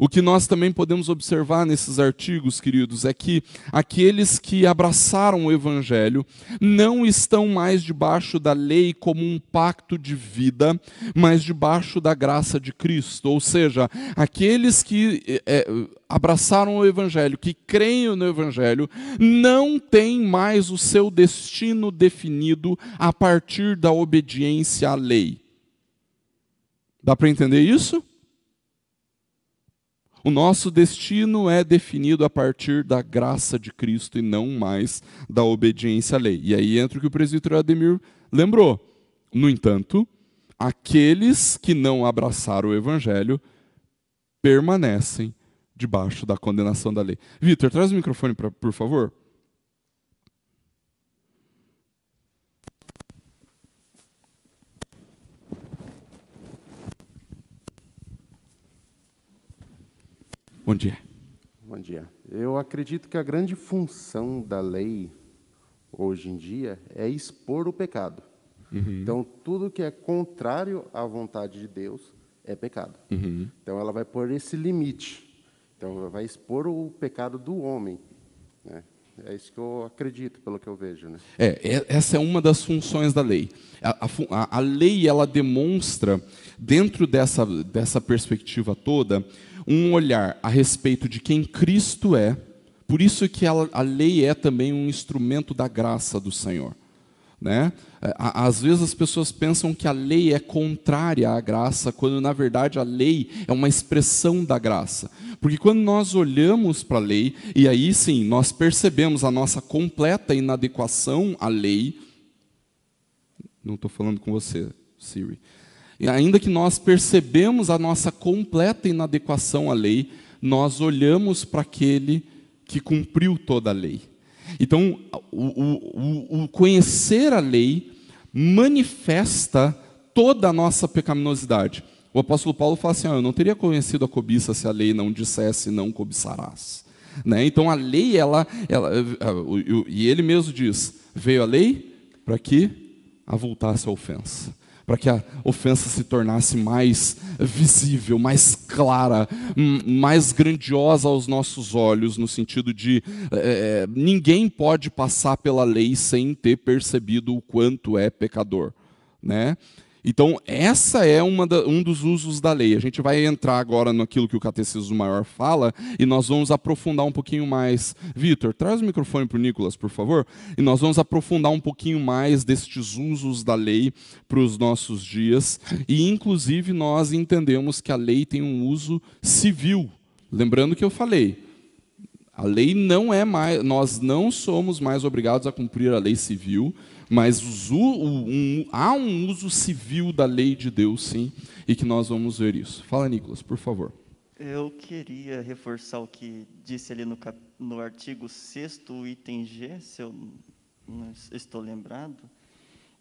Speaker 1: O que nós também podemos observar nesses artigos, queridos, é que aqueles que abraçaram o Evangelho não estão mais debaixo da lei como um pacto de vida, mas debaixo da graça de Cristo. Ou seja, aqueles que é, abraçaram o Evangelho, que creem no Evangelho, não têm mais o seu destino definido a partir da obediência à lei. Dá para entender isso? O nosso destino é definido a partir da graça de Cristo e não mais da obediência à lei. E aí entra o que o presbítero Ademir lembrou. No entanto, aqueles que não abraçaram o evangelho permanecem debaixo da condenação da lei. Vitor, traz o microfone, pra, por favor. Bom dia. Bom dia. Eu acredito que a grande função da lei hoje em dia é expor o pecado. Uhum. Então, tudo que é contrário à vontade de Deus é pecado. Uhum. Então, ela vai pôr esse limite. Então, ela vai expor o pecado do homem. Né? É isso que eu acredito, pelo que eu vejo. Né? É, é essa é uma das funções da lei. A, a, a lei, ela demonstra, dentro dessa, dessa perspectiva toda, um olhar a respeito de quem Cristo é, por isso que a, a lei é também um instrumento da graça do Senhor. Né? É, às vezes as pessoas pensam que a lei é contrária à graça, quando na verdade a lei é uma expressão da graça. Porque quando nós olhamos para a lei, e aí sim nós percebemos a nossa completa inadequação à lei. Não estou falando com você, Siri. E ainda que nós percebemos a nossa completa inadequação à lei, nós olhamos para aquele que cumpriu toda a lei. Então, o, o, o conhecer a lei manifesta toda a nossa pecaminosidade. O apóstolo Paulo fala assim: ah, Eu não teria conhecido a cobiça se a lei não dissesse não cobiçarás. Né? Então a lei, ela, ela, eh, eh, e ele mesmo diz: Veio a lei para que avultasse a ofensa para que a ofensa se tornasse mais visível, mais clara, hum, mais grandiosa aos nossos olhos, no sentido de é, ninguém pode passar pela lei sem ter percebido o quanto é pecador, né? Então, essa é da, um dos usos da lei. A gente vai entrar agora naquilo que o Catecismo Maior fala e nós vamos aprofundar um pouquinho mais. Vitor, traz o microfone para o Nicolas, por favor, e nós vamos aprofundar um pouquinho mais destes usos da lei para os nossos dias. E, inclusive, nós entendemos que a lei tem um uso civil. Lembrando que eu falei, a lei não é mais, nós não somos mais obrigados a cumprir a lei civil, mas o, um, há um uso civil da lei de Deus, sim, e que nós vamos ver isso. Fala, Nicolas, por favor.
Speaker 2: Eu queria reforçar o que disse ali no, no artigo 6, item G, se eu estou lembrado,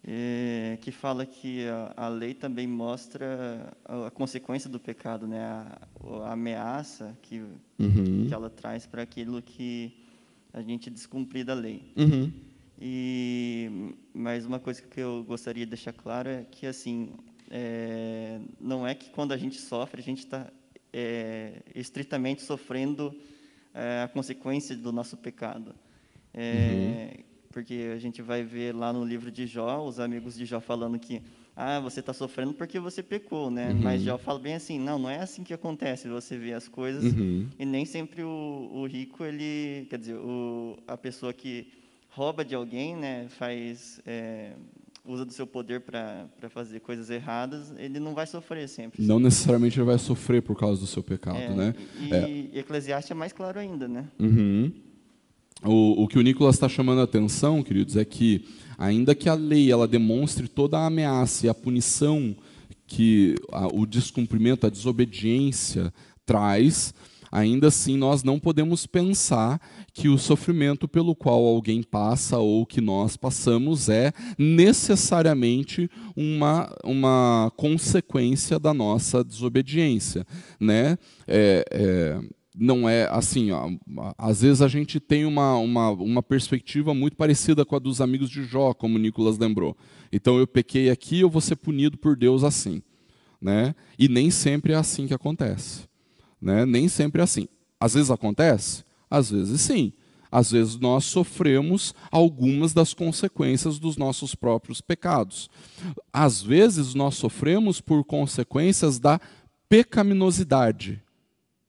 Speaker 2: é, que fala que a, a, lei também mostra a, a consequência do pecado, né? a, a ameaça que, uhum. que ela traz para aquilo que a gente descumprir da lei. Uhum. E mas uma coisa que eu gostaria de deixar claro é que assim é, não é que quando a gente sofre a gente está é, estritamente sofrendo é, a consequência do nosso pecado, é, uhum. porque a gente vai ver lá no livro de Jó os amigos de Jó falando que ah, você está sofrendo porque você pecou, né? Uhum. Mas Jó fala bem assim, não, não é assim que acontece. Você vê as coisas uhum. e nem sempre o, o rico ele, quer dizer, o, a pessoa que rouba de alguém, né, faz, é, usa do seu poder para fazer coisas erradas, ele não vai sofrer sempre. Não
Speaker 1: necessariamente ele vai sofrer por causa do seu pecado, é, né? E,
Speaker 2: é. Eclesiastes é mais claro ainda, né?
Speaker 1: Uhum. O, o que o Nicolas está chamando a atenção, queridos, é que ainda que a lei ela demonstre toda a ameaça e a punição que a, o descumprimento, a desobediência traz, ainda assim nós não podemos pensar que o sofrimento pelo qual alguém passa ou que nós passamos é necessariamente uma, uma consequência da nossa desobediência. Né? É, é, não é assim, ó, às vezes a gente tem uma, uma, uma perspectiva muito parecida com a dos amigos de Jó, como Nicolas lembrou. Então eu pequei aqui, eu vou ser punido por Deus assim. Né? E nem sempre é assim que acontece. Né? Nem sempre é assim. Às vezes acontece? Às vezes sim. Às vezes nós sofremos algumas das consequências dos nossos próprios pecados. Às vezes nós sofremos por consequências da pecaminosidade.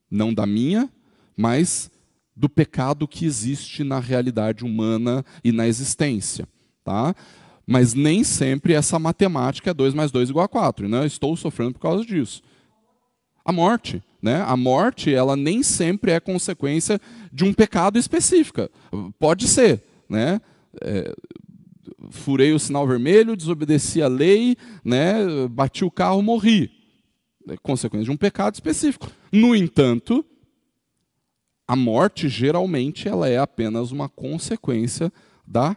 Speaker 1: Não da minha, mas do pecado que existe na realidade humana e na existência. Tá? Mas nem sempre essa matemática é 2 mais 2 igual a 4. Né? estou sofrendo por causa disso. A morte. Né? A morte, ela nem sempre é consequência de um pecado específico. Pode ser, né? É, furei o sinal vermelho, desobedeci a lei, né? Bati o carro, morri. É consequência de um pecado específico. No entanto, a morte geralmente ela é apenas uma consequência da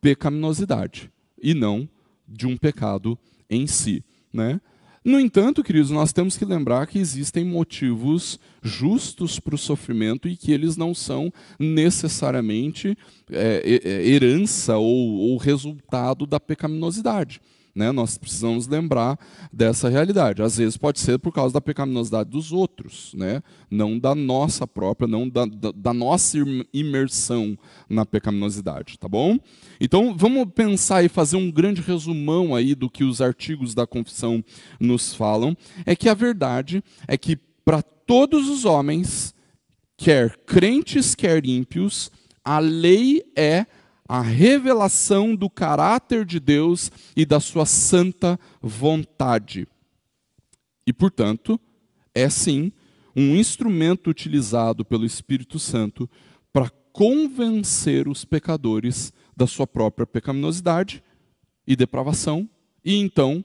Speaker 1: pecaminosidade e não de um pecado em si, né? No entanto, queridos, nós temos que lembrar que existem motivos justos para o sofrimento e que eles não são necessariamente é, é, é herança ou, ou resultado da pecaminosidade. Né? Nós precisamos lembrar dessa realidade. Às vezes pode ser por causa da pecaminosidade dos outros, né? não da nossa própria, não da, da, da nossa imersão na pecaminosidade, tá bom? Então vamos pensar e fazer um grande resumão aí do que os artigos da confissão nos falam. É que a verdade é que para todos os homens, quer crentes, quer ímpios, a lei é a revelação do caráter de Deus e da sua santa vontade. E, portanto, é sim um instrumento utilizado pelo Espírito Santo para convencer os pecadores da sua própria pecaminosidade e depravação e então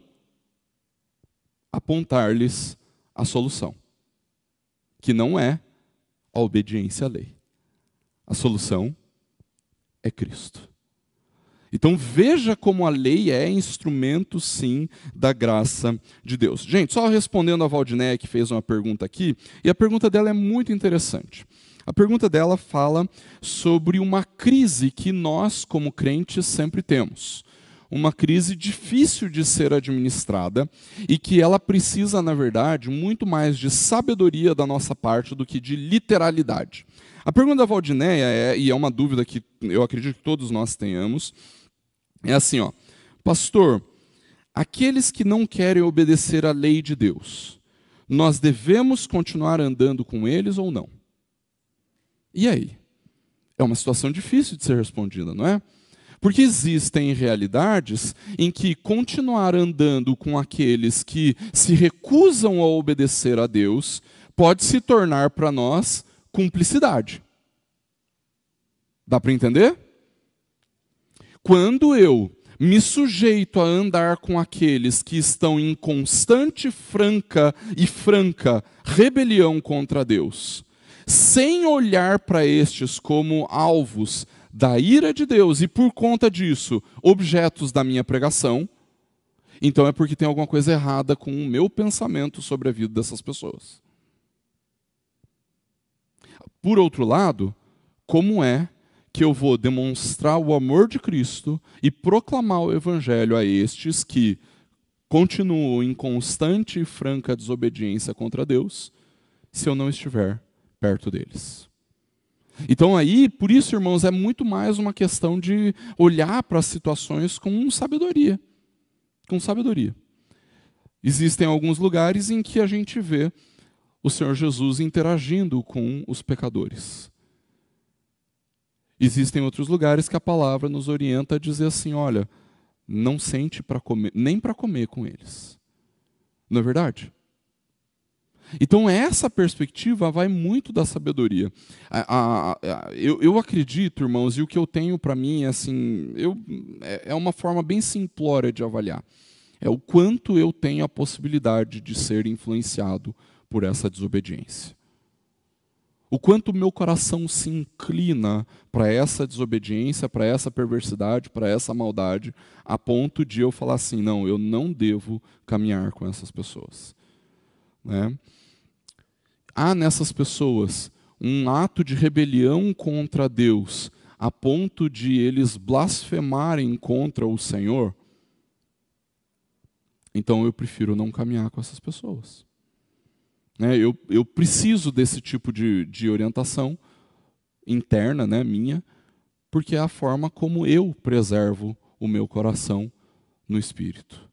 Speaker 1: apontar-lhes a solução, que não é a obediência à lei. A solução é Cristo. Então veja como a lei é instrumento, sim, da graça de Deus. Gente, só respondendo a Valdiné, que fez uma pergunta aqui, e a pergunta dela é muito interessante. A pergunta dela fala sobre uma crise que nós, como crentes, sempre temos. Uma crise difícil de ser administrada e que ela precisa, na verdade, muito mais de sabedoria da nossa parte do que de literalidade. A pergunta da Valdinéia é, e é uma dúvida que eu acredito que todos nós tenhamos, é assim, ó. Pastor, aqueles que não querem obedecer à lei de Deus, nós devemos continuar andando com eles ou não? E aí? É uma situação difícil de ser respondida, não é? Porque existem realidades em que continuar andando com aqueles que se recusam a obedecer a Deus pode se tornar para nós cumplicidade. Dá para entender? Quando eu me sujeito a andar com aqueles que estão em constante franca e franca rebelião contra Deus, sem olhar para estes como alvos da ira de Deus e por conta disso, objetos da minha pregação, então é porque tem alguma coisa errada com o meu pensamento sobre a vida dessas pessoas. Por outro lado, como é que eu vou demonstrar o amor de Cristo e proclamar o evangelho a estes que continuam em constante e franca desobediência contra Deus, se eu não estiver perto deles? Então aí, por isso, irmãos, é muito mais uma questão de olhar para as situações com sabedoria. Com sabedoria. Existem alguns lugares em que a gente vê o Senhor Jesus interagindo com os pecadores. Existem outros lugares que a palavra nos orienta a dizer assim: olha, não sente para comer, nem para comer com eles. Não é verdade? Então, essa perspectiva vai muito da sabedoria. A, a, a, eu, eu, acredito, irmãos, e o que eu tenho para mim é assim: eu, é, é uma forma bem simplória de avaliar. É o quanto eu tenho a possibilidade de ser influenciado por essa desobediência. O quanto meu coração se inclina para essa desobediência, para essa perversidade, para essa maldade, a ponto de eu falar assim: não, eu não devo caminhar com essas pessoas. Né? Há nessas pessoas um ato de rebelião contra Deus, a ponto de eles blasfemarem contra o Senhor. Então eu prefiro não caminhar com essas pessoas. Né? Eu, eu preciso desse tipo de, de orientação interna, né, minha, porque é a forma como eu preservo o meu coração no espírito.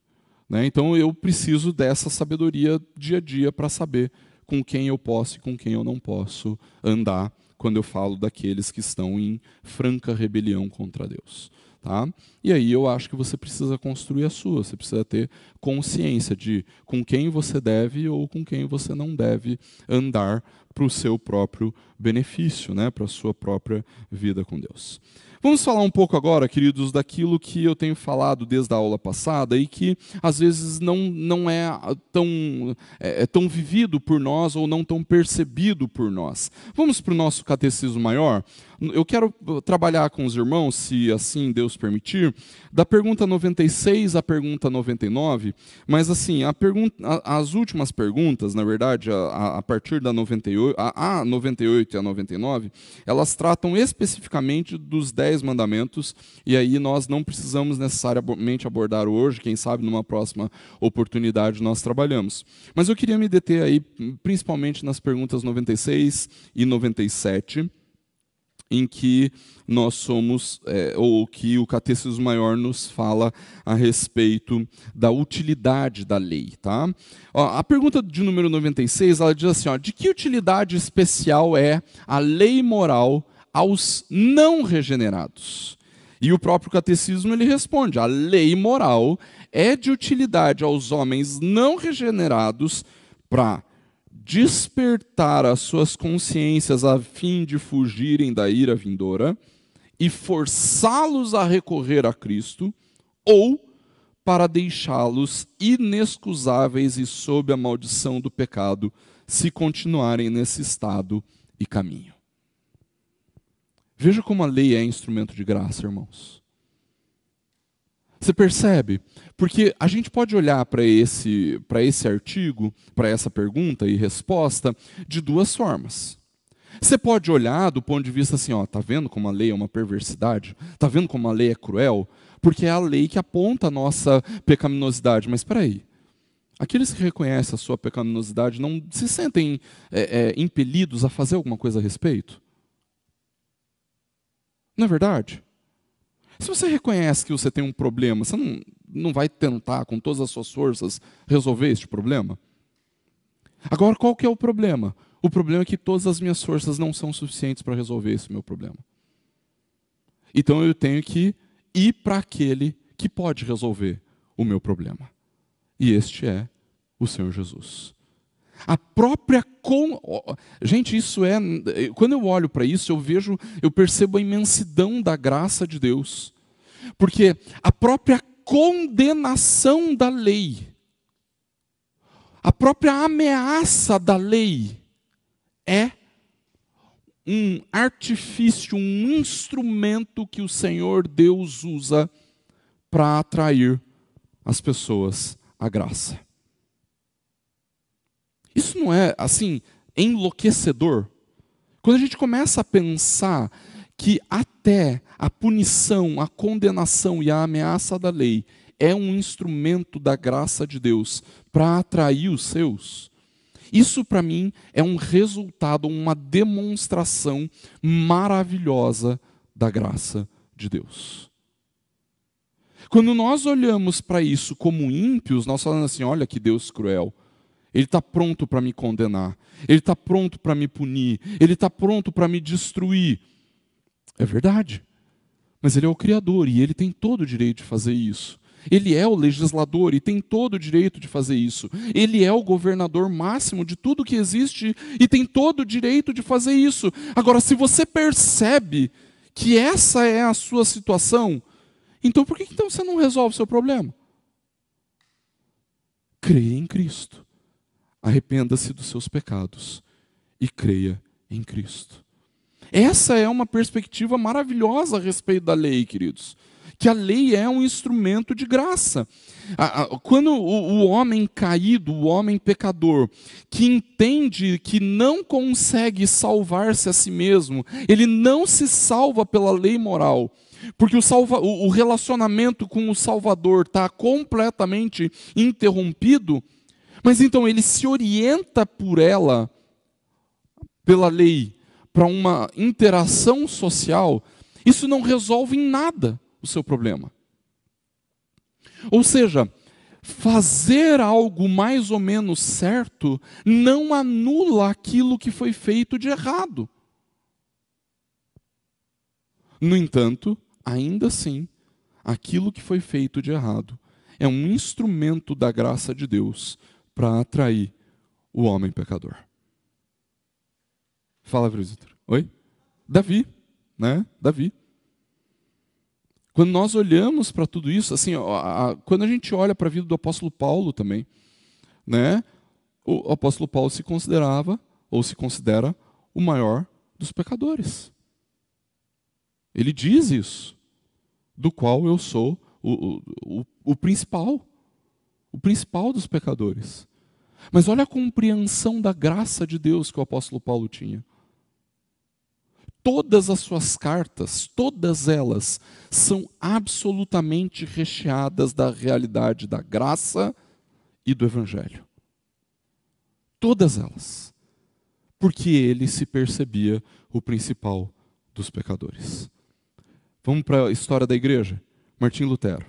Speaker 1: Né? Então eu preciso dessa sabedoria dia a dia para saber com quem eu posso e com quem eu não posso andar quando eu falo daqueles que estão em franca rebelião contra Deus. Tá? E aí eu acho que você precisa construir a sua, você precisa ter consciência de com quem você deve ou com quem você não deve andar para o seu próprio benefício, né? para a sua própria vida com Deus. Vamos falar um pouco agora, queridos, daquilo que eu tenho falado desde a aula passada e que às vezes não, não é, tão, é, é tão vivido por nós ou não tão percebido por nós. Vamos para o nosso catecismo maior? Eu quero trabalhar com os irmãos, se assim Deus permitir, da pergunta 96 à pergunta 99, mas assim, a pergunta, as últimas perguntas, na verdade, a, a partir da 98, a, a 98 e a 99, elas tratam especificamente dos 10 mandamentos, e aí nós não precisamos necessariamente abordar hoje, quem sabe numa próxima oportunidade nós trabalhamos. Mas eu queria me deter aí principalmente nas perguntas 96 e 97 em que nós somos, é, ou que o Catecismo Maior nos fala a respeito da utilidade da lei. Tá? Ó, a pergunta de número 96, ela diz assim, ó, de que utilidade especial é a lei moral aos não regenerados? E o próprio catecismo ele responde: a lei moral é de utilidade aos homens não regenerados para despertar as suas consciências a fim de fugirem da ira vindoura e forçá-los a recorrer a Cristo, ou para deixá-los inexcusáveis e sob a maldição do pecado, se continuarem nesse estado e caminho. Veja como a lei é instrumento de graça, irmãos. Você percebe? Porque a gente pode olhar para esse, esse artigo, para essa pergunta e resposta, de duas formas. Você pode olhar do ponto de vista assim, ó, tá vendo como a lei é uma perversidade? Tá vendo como a lei é cruel? Porque é a lei que aponta a nossa pecaminosidade. Mas espera aí, aqueles que reconhecem a sua pecaminosidade não se sentem é, é, impelidos a fazer alguma coisa a respeito? Não é verdade? Se você reconhece que você tem um problema, você não, não vai tentar com todas as suas forças resolver este problema? Agora, qual que é o problema? O problema é que todas as minhas forças não são suficientes para resolver esse meu problema. Então eu tenho que ir para aquele que pode resolver o meu problema. E este é o Senhor Jesus. A própria com gente, isso é quando eu olho para isso, eu vejo, eu percebo a imensidão da graça de Deus. Porque a própria condenação da lei, a própria ameaça da lei é um artifício, um instrumento que o Senhor Deus usa para atrair as pessoas à graça. Isso não é assim enlouquecedor? Quando a gente começa a pensar que até a punição, a condenação e a ameaça da lei é um instrumento da graça de Deus para atrair os seus. Isso para mim é um resultado, uma demonstração maravilhosa da graça de Deus. Quando nós olhamos para isso como ímpios, nós falamos assim: olha que Deus cruel. Ele está pronto para me condenar, ele está pronto para me punir, ele está pronto para me destruir. É verdade. Mas ele é o Criador e ele tem todo o direito de fazer isso. Ele é o legislador e tem todo o direito de fazer isso. Ele é o governador máximo de tudo que existe e tem todo o direito de fazer isso. Agora, se você percebe que essa é a sua situação, então por que então você não resolve o seu problema? Creia em Cristo. Arrependa-se dos seus pecados e creia em Cristo. Essa é uma perspectiva maravilhosa a respeito da lei, queridos. Que a lei é um instrumento de graça. Quando o homem caído, o homem pecador, que entende que não consegue salvar-se a si mesmo, ele não se salva pela lei moral, porque o, salva, o relacionamento com o Salvador está completamente interrompido, mas então ele se orienta por ela, pela lei para uma interação social, isso não resolve em nada o seu problema. Ou seja, fazer algo mais ou menos certo não anula aquilo que foi feito de errado. No entanto, ainda assim, aquilo que foi feito de errado é um instrumento da graça de Deus para atrair o homem pecador. Fala, presbítero. Oi? Davi, né? Davi. Quando nós olhamos para tudo isso, assim, a, quando a gente olha para a vida do apóstolo Paulo também, né? O apóstolo Paulo se considerava ou se considera o maior dos pecadores. Ele diz isso, do qual eu sou o, o, o principal, o principal dos pecadores. Mas olha a compreensão da graça de Deus que o apóstolo Paulo tinha todas as suas cartas, todas elas, são absolutamente recheadas da realidade da graça e do Evangelho. Todas elas. Porque ele se percebia o principal dos pecadores. Vamos para a história da igreja? Martim Lutero.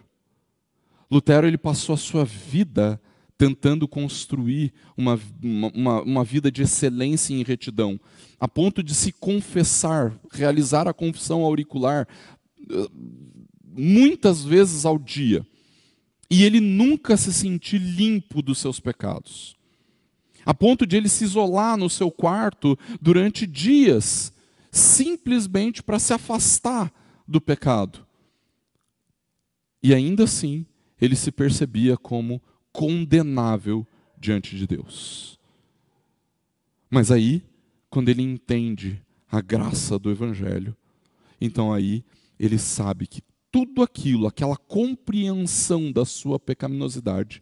Speaker 1: Lutero ele passou a sua vida tentando construir uma, uma, uma vida de excelência em retidão a ponto de se confessar, realizar a confissão auricular eh, muitas vezes ao dia, e ele nunca se sentir limpo dos seus pecados, a ponto de ele se isolar no seu quarto durante dias, simplesmente para se afastar do pecado. E ainda assim, ele se percebia como condenável diante de Deus. Mas aí quando ele entende a graça do Evangelho, então aí ele sabe que tudo aquilo, aquela compreensão da sua pecaminosidade,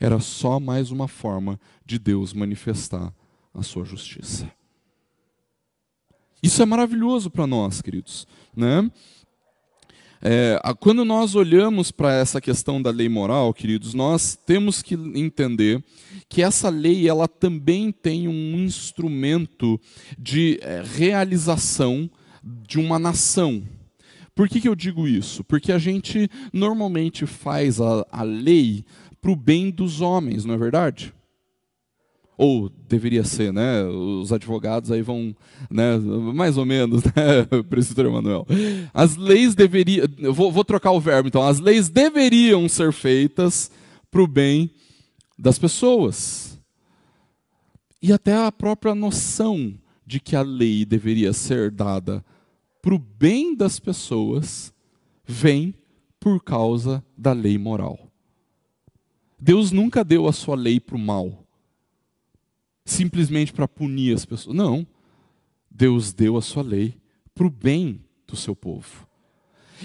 Speaker 1: era só mais uma forma de Deus manifestar a sua justiça. Isso é maravilhoso para nós, queridos. Né? É, quando nós olhamos para essa questão da lei moral, queridos, nós temos que entender que essa lei ela também tem um instrumento de é, realização de uma nação. Por que, que eu digo isso? Porque a gente normalmente faz a, a lei para o bem dos homens, não é verdade? ou deveria ser, né? Os advogados aí vão, né? Mais ou menos, (laughs) né, Presbítero Emanuel? As leis deveriam, vou, vou trocar o verbo então, as leis deveriam ser feitas para o bem das pessoas. E até a própria noção de que a lei deveria ser dada para o bem das pessoas vem por causa da lei moral. Deus nunca deu a sua lei para o mal simplesmente para punir as pessoas. Não. Deus deu a sua lei para o bem do seu povo.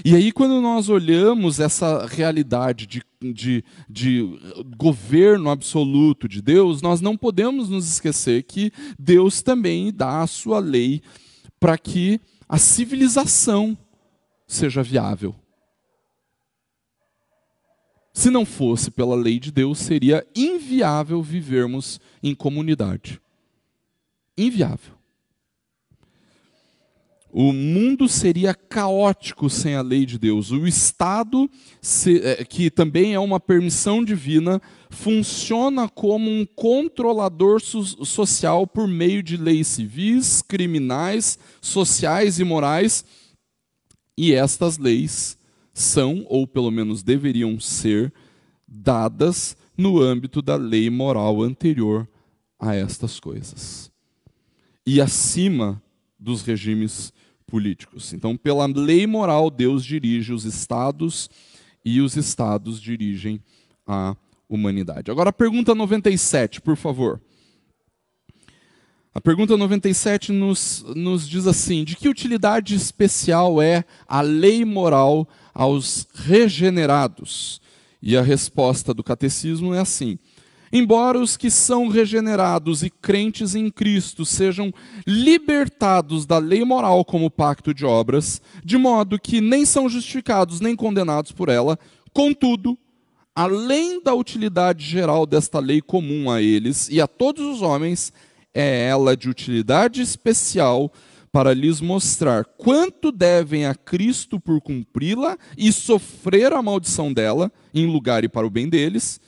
Speaker 1: E aí, quando nós olhamos essa realidade de, de, de governo absoluto de Deus, nós não podemos nos esquecer que Deus também dá a sua lei para que a civilização seja viável. Se não fosse pela lei de Deus, seria inviável vivermos em comunidade. Inviável. O mundo seria caótico sem a lei de Deus. O Estado, é, que também é uma permissão divina, funciona como um controlador social por meio de leis civis, criminais, sociais e morais. E estas leis são, ou pelo menos deveriam ser, dadas no âmbito da lei moral anterior a estas coisas. E acima dos regimes políticos. Então, pela lei moral, Deus dirige os estados e os estados dirigem a humanidade. Agora, a pergunta 97, por favor. A pergunta 97 nos, nos diz assim: de que utilidade especial é a lei moral aos regenerados. E a resposta do catecismo é assim: Embora os que são regenerados e crentes em Cristo sejam libertados da lei moral como pacto de obras, de modo que nem são justificados nem condenados por ela, contudo, além da utilidade geral desta lei comum a eles e a todos os homens, é ela de utilidade especial para lhes mostrar quanto devem a Cristo por cumpri-la e sofrer a maldição dela, em lugar e para o bem deles,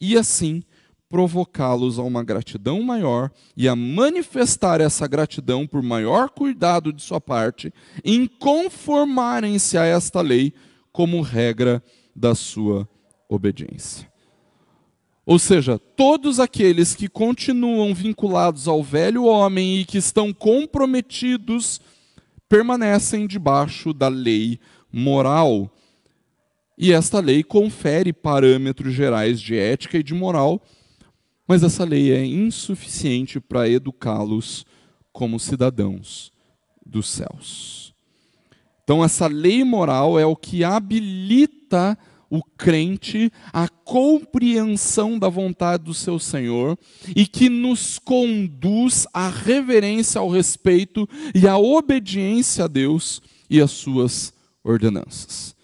Speaker 1: e assim provocá-los a uma gratidão maior e a manifestar essa gratidão por maior cuidado de sua parte, em conformarem-se a esta lei como regra da sua obediência. Ou seja, todos aqueles que continuam vinculados ao velho homem e que estão comprometidos permanecem debaixo da lei moral. E esta lei confere parâmetros gerais de ética e de moral, mas essa lei é insuficiente para educá-los como cidadãos dos céus. Então, essa lei moral é o que habilita o crente à compreensão da vontade do seu Senhor e que nos conduz à reverência, ao respeito e à obediência a Deus e às suas ordenanças.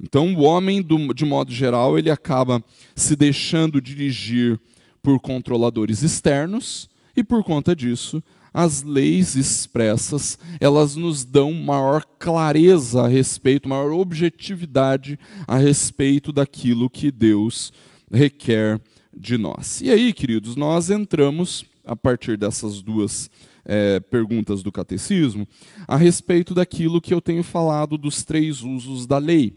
Speaker 1: Então, o homem, de modo geral, ele acaba se deixando dirigir por controladores externos e, por conta disso, as leis expressas, elas nos dão maior clareza a respeito, maior objetividade a respeito daquilo que Deus requer de nós. E aí, queridos, nós entramos, a partir dessas duas é, perguntas do catecismo, a respeito daquilo que eu tenho falado dos três usos da lei.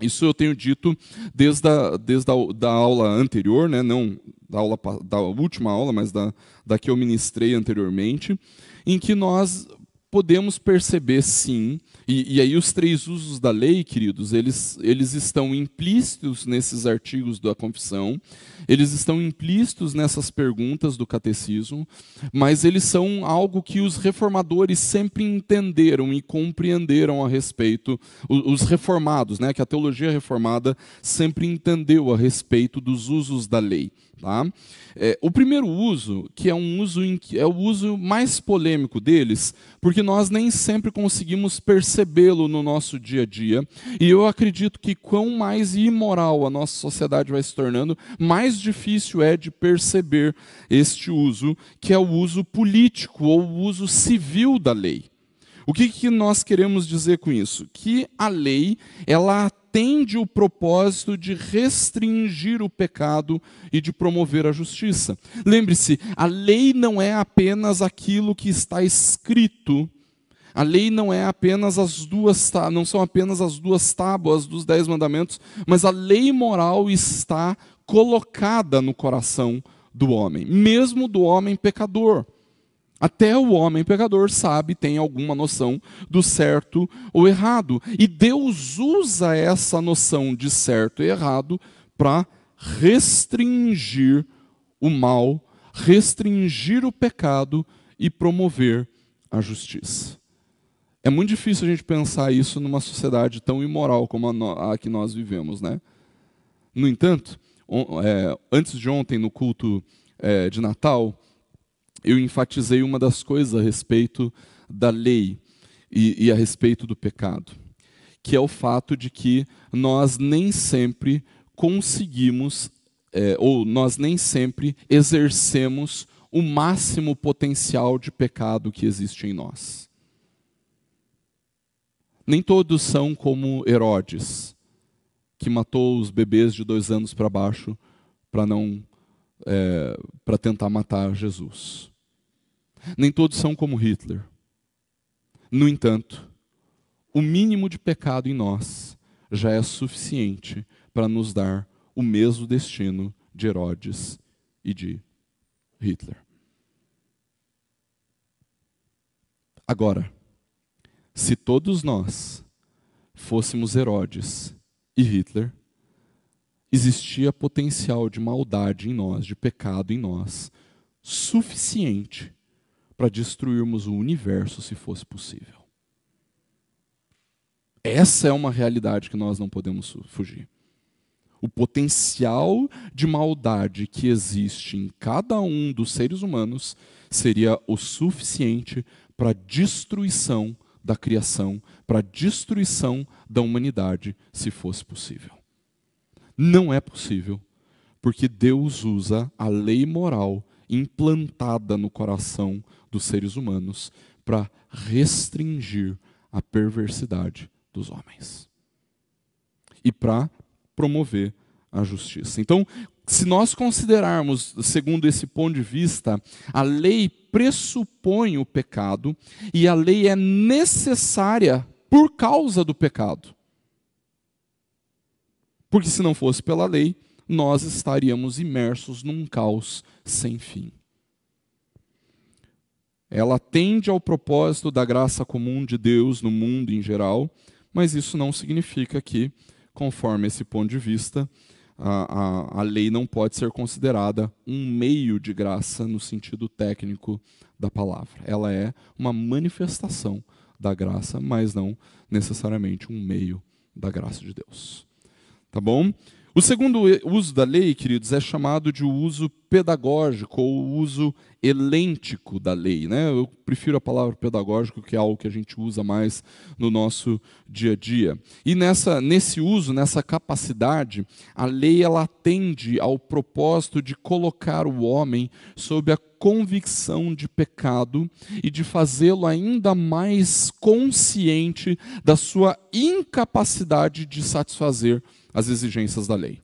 Speaker 1: Isso eu tenho dito desde a, desde a da aula anterior, né? não da, aula, da última aula, mas da, da que eu ministrei anteriormente, em que nós podemos perceber sim, e, e, aí os três usos da lei, queridos, eles, eles estão implícitos nesses artigos da confissão, eles estão implícitos nessas perguntas do catecismo, mas eles são algo que os reformadores sempre entenderam e compreenderam a respeito, os reformados, né, que a teologia reformada sempre entendeu a respeito dos usos da lei. Tá? É, o primeiro uso, que é um uso em, é o uso mais polêmico deles, porque nós nem sempre conseguimos percebê-lo no nosso dia a dia. E eu acredito que quanto mais imoral a nossa sociedade vai se tornando, mais difícil é de perceber este uso, que é o uso político ou o uso civil da lei. O que, que nós queremos dizer com isso? Que a lei ela tende o propósito de restringir o pecado e de promover a justiça. Lembre-se, a lei não é apenas aquilo que está escrito a lei não é apenas as duas, não são apenas as duas tábuas dos dez mandamentos, mas a lei moral está colocada no coração do homem, mesmo do homem pecador. Até o homem pecador sabe, tem alguma noção do certo ou errado. E Deus usa essa noção de certo e errado para restringir o mal, restringir o pecado e promover a justiça. É muito difícil a gente pensar isso numa sociedade tão imoral como a, a que nós vivemos, né? No entanto, on, é, antes de ontem, no culto é, de Natal, eu enfatizei uma das coisas a respeito da lei e, e a respeito do pecado, que é o fato de que nós nem sempre conseguimos, é, ou nós nem sempre exercemos o máximo potencial de pecado que existe em nós. Nem todos são como Herodes, que matou os bebês de dois anos para baixo para não é, para tentar matar Jesus. Nem todos são como Hitler. No entanto, o mínimo de pecado em nós já é suficiente para nos dar o mesmo destino de Herodes e de Hitler. Agora, se todos nós fôssemos Herodes e Hitler, existia potencial de maldade em nós, de pecado em nós, suficiente para destruirmos o universo se fosse possível. Essa é uma realidade que nós não podemos fugir. O potencial de maldade que existe em cada um dos seres humanos seria o suficiente para a destruição da criação, para a destruição da humanidade, se fosse possível. Não é possível, porque Deus usa a lei moral implantada no coração dos seres humanos para restringir a perversidade dos homens e para promover a justiça. Então, se nós considerarmos, segundo esse ponto de vista, a lei pressupõe o pecado e a lei é necessária por causa do pecado. Porque se não fosse pela lei, nós estaríamos imersos num caos sem fim. Ela atende ao propósito da graça comum de Deus no mundo em geral, mas isso não significa que, conforme esse ponto de vista, a, a, a lei não pode ser considerada um meio de graça no sentido técnico da palavra. Ela é uma manifestação da graça, mas não necessariamente um meio da graça de Deus. Tá bom? O segundo uso da lei, queridos, é chamado de uso pedagógico ou uso elêntico da lei. Né? Eu prefiro a palavra pedagógico, que é algo que a gente usa mais no nosso dia a dia. E nessa, nesse uso, nessa capacidade, a lei ela atende ao propósito de colocar o homem sob a convicção de pecado e de fazê-lo ainda mais consciente da sua incapacidade de satisfazer as exigências da lei.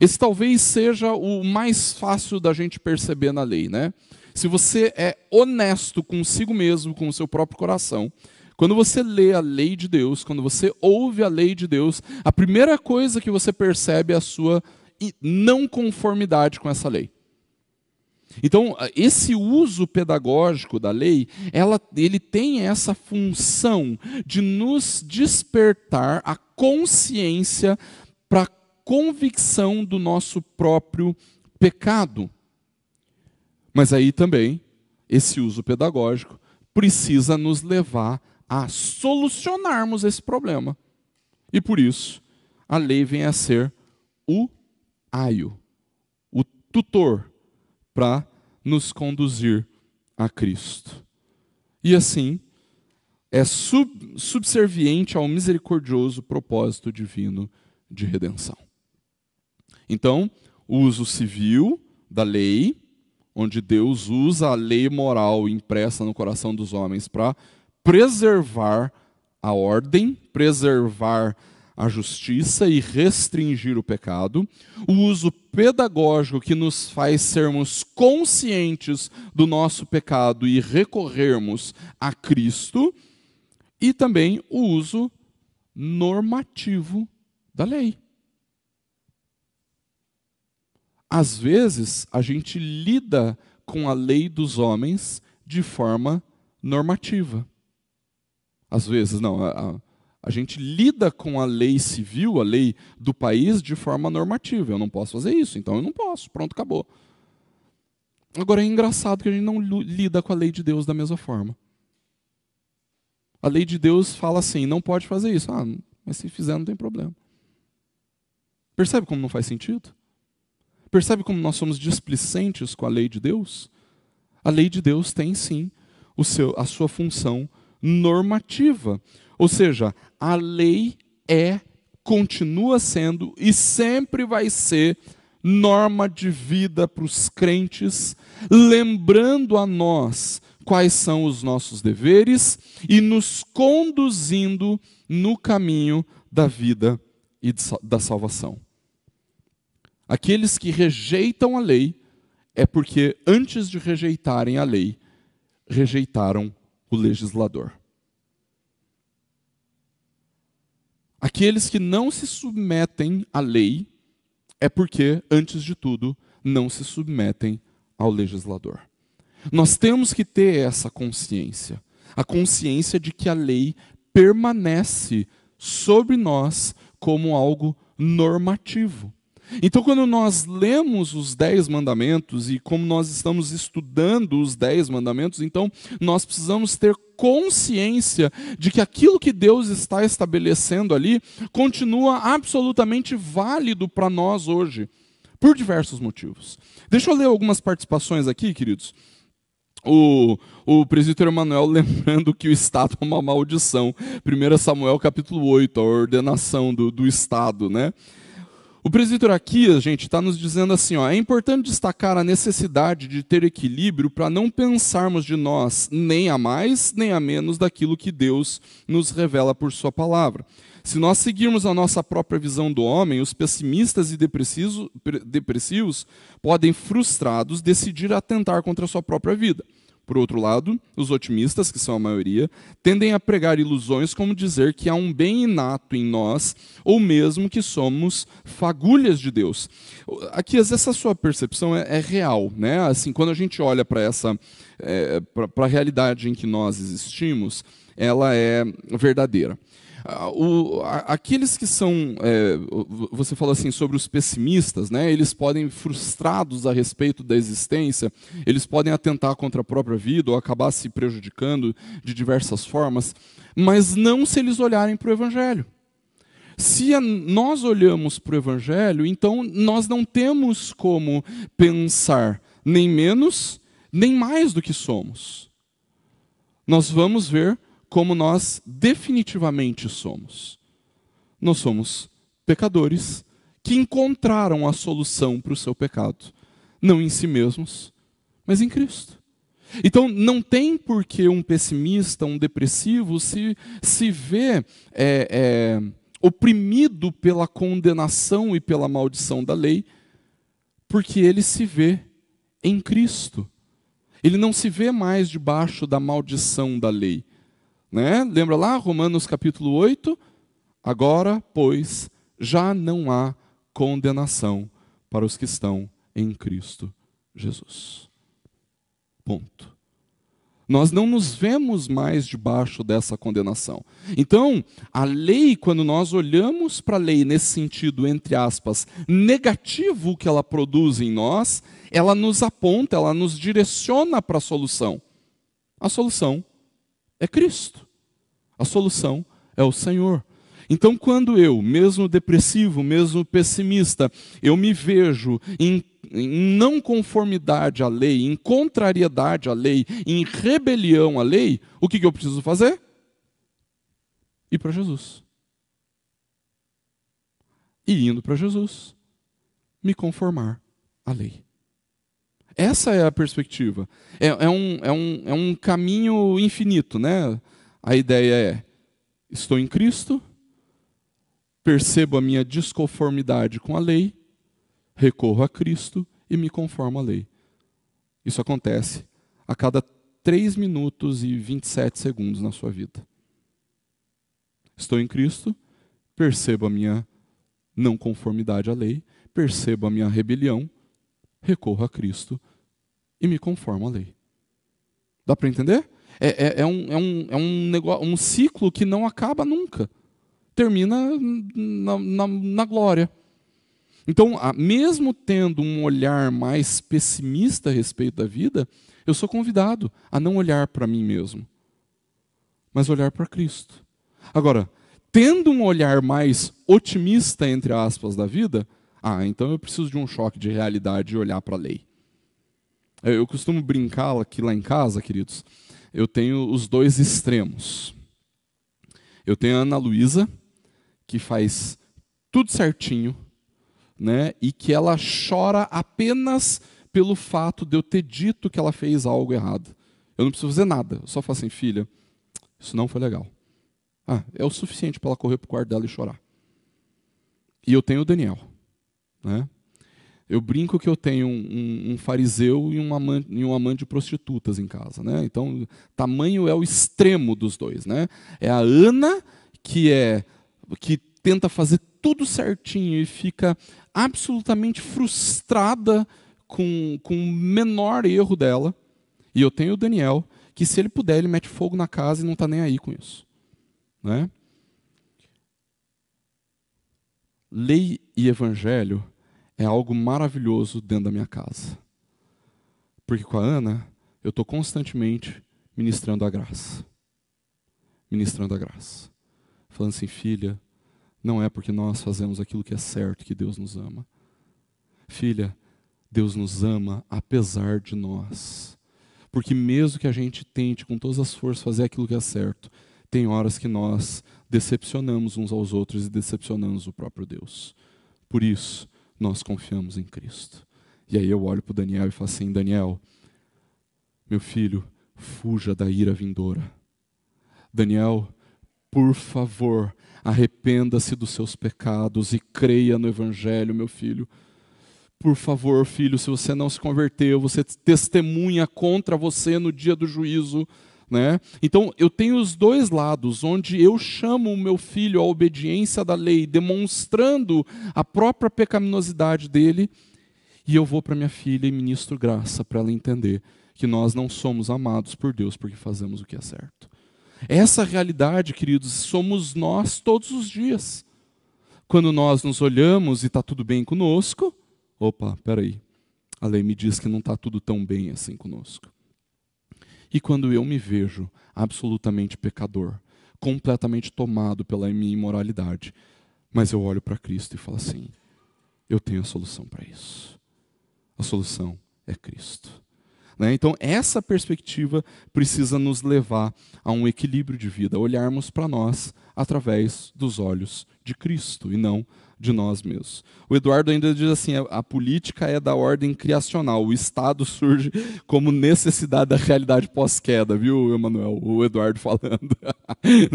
Speaker 1: Esse talvez seja o mais fácil da gente perceber na lei, né? Se você é honesto consigo mesmo, com o seu próprio coração, quando você lê a lei de Deus, quando você ouve a lei de Deus, a primeira coisa que você percebe é a sua não conformidade com essa lei. Então, esse uso pedagógico da lei, ela, ele tem essa função de nos despertar a consciência convicção do nosso próprio pecado. Mas aí também, esse uso pedagógico precisa nos levar a solucionarmos esse problema. E por isso, a lei vem a ser o aio, o tutor para nos conduzir a Cristo. E assim, é sub, subserviente ao misericordioso propósito divino de redenção. Então, o uso civil da lei, onde Deus usa a lei moral impressa no coração dos homens para preservar a ordem, preservar a justiça e restringir o pecado, o uso pedagógico que nos faz sermos conscientes do nosso pecado e recorrermos a Cristo, e também o uso normativo da lei. Às vezes, a gente lida com a lei dos homens de forma normativa. Às vezes, não. A, a, a gente lida com a lei civil, a lei do país, de forma normativa. Eu não posso fazer isso, então eu não posso. Pronto, acabou. Agora é engraçado que a gente não lida com a lei de Deus da mesma forma. A lei de Deus fala assim: não pode fazer isso. Ah, mas se fizer, não tem problema. Percebe como não faz sentido? Percebe como nós somos displicentes com a lei de Deus? A lei de Deus tem sim o seu, a sua função normativa. Ou seja, a lei é, continua sendo e sempre vai ser norma de vida para os crentes, lembrando a nós quais são os nossos deveres e nos conduzindo no caminho da vida e da salvação. Aqueles que rejeitam a lei é porque, antes de rejeitarem a lei, rejeitaram o legislador. Aqueles que não se submetem à lei é porque, antes de tudo, não se submetem ao legislador. Nós temos que ter essa consciência, a consciência de que a lei permanece sobre nós como algo normativo. Então, quando nós lemos os Dez Mandamentos e como nós estamos estudando os Dez Mandamentos, então nós precisamos ter consciência de que aquilo que Deus está estabelecendo ali continua absolutamente válido para nós hoje, por diversos motivos. Deixa eu ler algumas participações aqui, queridos o, o presbítero Emanuel (laughs) lembrando que o Estado é uma maldição. 1 Samuel capítulo 8, a ordenação do, do Estado, né? O presbítero Aquias, gente, está nos dizendo assim: ó, é importante destacar a necessidade de ter equilíbrio para não pensarmos de nós nem a mais nem a menos daquilo que Deus nos revela por Sua palavra. Se nós seguirmos a nossa própria visão do homem, os pessimistas e depressivos podem, frustrados, decidir atentar contra a sua própria vida. Por outro lado, os otimistas, que são a maioria, tendem a pregar ilusões como dizer que há um bem inato em nós, ou mesmo que somos fagulhas de Deus. Aqui, essa sua percepção é, é real. Né? Assim, quando a gente olha para essa é, para a realidade em que nós existimos, ela é verdadeira. Ah, o, aqueles que são, é, você falou assim sobre os pessimistas, né? Eles podem frustrados a respeito da existência, eles podem atentar contra a própria vida ou acabar se prejudicando de diversas formas, mas não se eles olharem para o Evangelho. Se a, nós olhamos para o Evangelho, então nós não temos como pensar nem menos nem mais do que somos. Nós vamos ver como nós definitivamente somos. Nós somos pecadores que encontraram a solução para o seu pecado, não em si mesmos, mas em Cristo. Então, não tem por que um pessimista, um depressivo, se, se ver é, é, oprimido pela condenação e pela maldição da lei, porque ele se vê em Cristo. Ele não se vê mais debaixo da maldição da lei. Né? Lembra lá, Romanos capítulo 8? Agora, pois, já não há condenação para os que estão em Cristo Jesus. Ponto. Nós não nos vemos mais debaixo dessa condenação. Então, a lei, quando nós olhamos para a lei nesse sentido, entre aspas, negativo que ela produz em nós, ela nos aponta, ela nos direciona para a solução. A solução é Cristo. A solução é o Senhor. Então, quando eu, mesmo depressivo, mesmo pessimista, eu me vejo em, em, não conformidade à lei, em contrariedade à lei, em rebelião à lei, o que, que eu preciso fazer? Ir para Jesus. E indo para Jesus, me conformar à lei. Essa é a perspectiva. É, é, um, é, um, é um caminho infinito, né? A ideia é: estou em Cristo, percebo a minha desconformidade com a lei, recorro a Cristo e me conformo à lei. Isso acontece a cada 3 minutos e 27 segundos na sua vida. Estou em Cristo, percebo a minha não conformidade à lei, percebo a minha rebelião, recorro a Cristo e me conformo à lei. Dá para entender? É, é, é um, é, um, é um, negócio, um ciclo que não acaba nunca. Termina na, na, na glória. Então, mesmo tendo um olhar mais pessimista a respeito da vida, eu sou convidado a não olhar para mim mesmo, mas olhar para Cristo. Agora, tendo um olhar mais otimista, entre aspas, da vida, ah, então eu preciso de um choque de realidade e olhar para a lei. Eu costumo brincar aqui lá em casa, queridos, eu tenho os dois extremos. Eu tenho a Ana Luísa, que faz tudo certinho, né? E que ela chora apenas pelo fato de eu ter dito que ela fez algo errado. Eu não preciso fazer nada, eu só falo assim, filha, isso não foi legal. Ah, é o suficiente para ela correr para o quarto dela e chorar. E eu tenho o Daniel, né? Eu brinco que eu tenho um, um, fariseu e um, amante, e um amante de prostitutas em casa, né? Então, tamanho é o extremo dos dois, né? É a Ana que é que tenta fazer tudo certinho e fica absolutamente frustrada com, com o menor erro dela. E eu tenho o Daniel, que se ele puder, ele mete fogo na casa e não está nem aí com isso. Né? Lei e evangelho é algo maravilhoso dentro da minha casa. Porque com a Ana, eu estou constantemente ministrando a graça. Ministrando a graça. Falando assim, filha, não é porque nós fazemos aquilo que é certo que Deus nos ama. Filha, Deus nos ama apesar de nós. Porque mesmo que a gente tente com todas as forças fazer aquilo que é certo, tem horas que nós decepcionamos uns aos outros e decepcionamos o próprio Deus. Por isso, nós confiamos em Cristo. E aí eu olho para o Daniel e falo assim: Daniel, meu filho, fuja da ira vindoura. Daniel, por favor, arrependa-se dos seus pecados e creia no Evangelho, meu filho. Por favor, filho, se você não se converteu, você testemunha contra você no dia do juízo né? Então eu tenho os dois lados, onde eu chamo o meu filho à obediência da lei, demonstrando a própria pecaminosidade dele, e eu vou para minha filha e ministro graça para ela entender que nós não somos amados por Deus porque fazemos o que é certo. Essa realidade, queridos, somos nós todos os dias. Quando nós nos olhamos e está tudo bem conosco, opa, peraí, a lei me diz que não está tudo tão bem assim conosco. E quando eu me vejo absolutamente pecador, completamente tomado pela minha imoralidade, mas eu olho para Cristo e falo assim: eu tenho a solução para isso. A solução é Cristo. Né? Então, essa perspectiva precisa nos levar a um equilíbrio de vida, olharmos para nós através dos olhos de Cristo e não de nós mesmos. O Eduardo ainda diz assim: a política é da ordem criacional, o Estado (laughs) surge como necessidade da realidade pós-queda, viu, Emanuel? O Eduardo falando.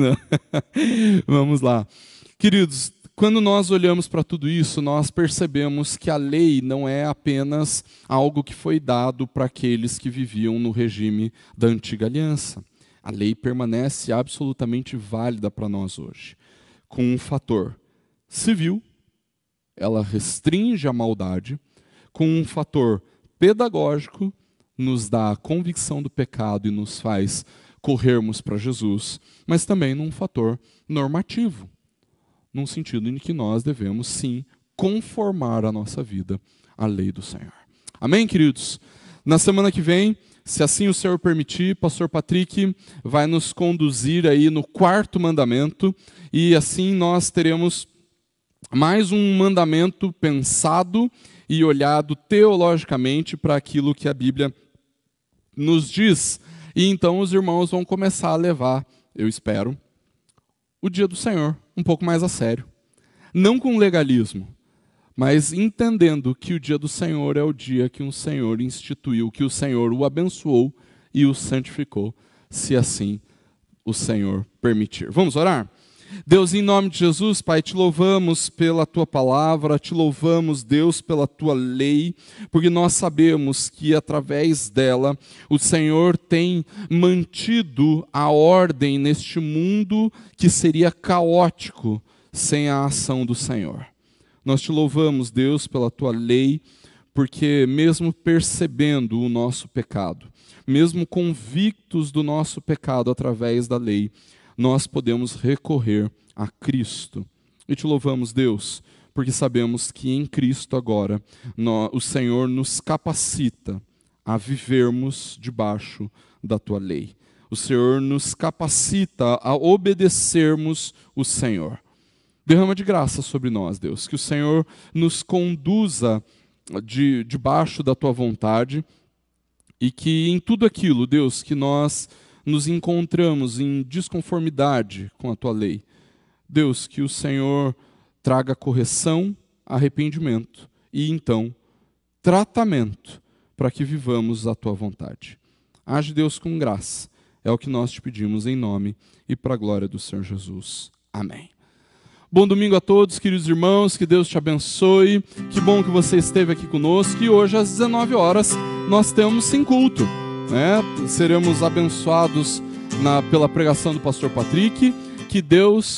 Speaker 1: (laughs) Vamos lá. Queridos, quando nós olhamos para tudo isso, nós percebemos que a lei não é apenas algo que foi dado para aqueles que viviam no regime da antiga aliança. A lei permanece absolutamente válida para nós hoje, com um fator civil ela restringe a maldade, com um fator pedagógico, nos dá a convicção do pecado e nos faz corrermos para Jesus, mas também num fator normativo, num sentido em que nós devemos sim conformar a nossa vida à lei do Senhor. Amém, queridos? Na semana que vem, se assim o Senhor permitir, pastor Patrick vai nos conduzir aí no quarto mandamento e assim nós teremos mais um mandamento pensado e olhado teologicamente para aquilo que a Bíblia nos diz. E então os irmãos vão começar a levar, eu espero, o dia do Senhor um pouco mais a sério. Não com legalismo, mas entendendo que o dia do Senhor é o dia que o um Senhor instituiu, que o Senhor o abençoou e o santificou, se assim o Senhor permitir. Vamos orar? Deus, em nome de Jesus, Pai, te louvamos pela tua palavra, te louvamos, Deus, pela tua lei, porque nós sabemos que através dela o Senhor tem mantido a ordem neste mundo que seria caótico sem a ação do Senhor. Nós te louvamos, Deus, pela tua lei, porque mesmo percebendo o nosso pecado, mesmo convictos do nosso pecado através da lei, nós podemos recorrer a Cristo. E te louvamos, Deus, porque sabemos que em Cristo agora nós, o Senhor nos capacita a vivermos debaixo da tua lei. O Senhor nos capacita a obedecermos o Senhor. Derrama de graça sobre nós, Deus, que o Senhor nos conduza de, debaixo da tua vontade e que em tudo aquilo, Deus, que nós nos encontramos em desconformidade com a tua lei. Deus, que o Senhor traga correção, arrependimento e então tratamento para que vivamos a tua vontade. Age Deus com graça. É o que nós te pedimos em nome e para a glória do Senhor Jesus. Amém. Bom domingo a todos, queridos irmãos, que Deus te abençoe. Que bom que você esteve aqui conosco e hoje às 19 horas nós temos sim culto né? Seremos abençoados na, pela pregação do pastor Patrick. Que Deus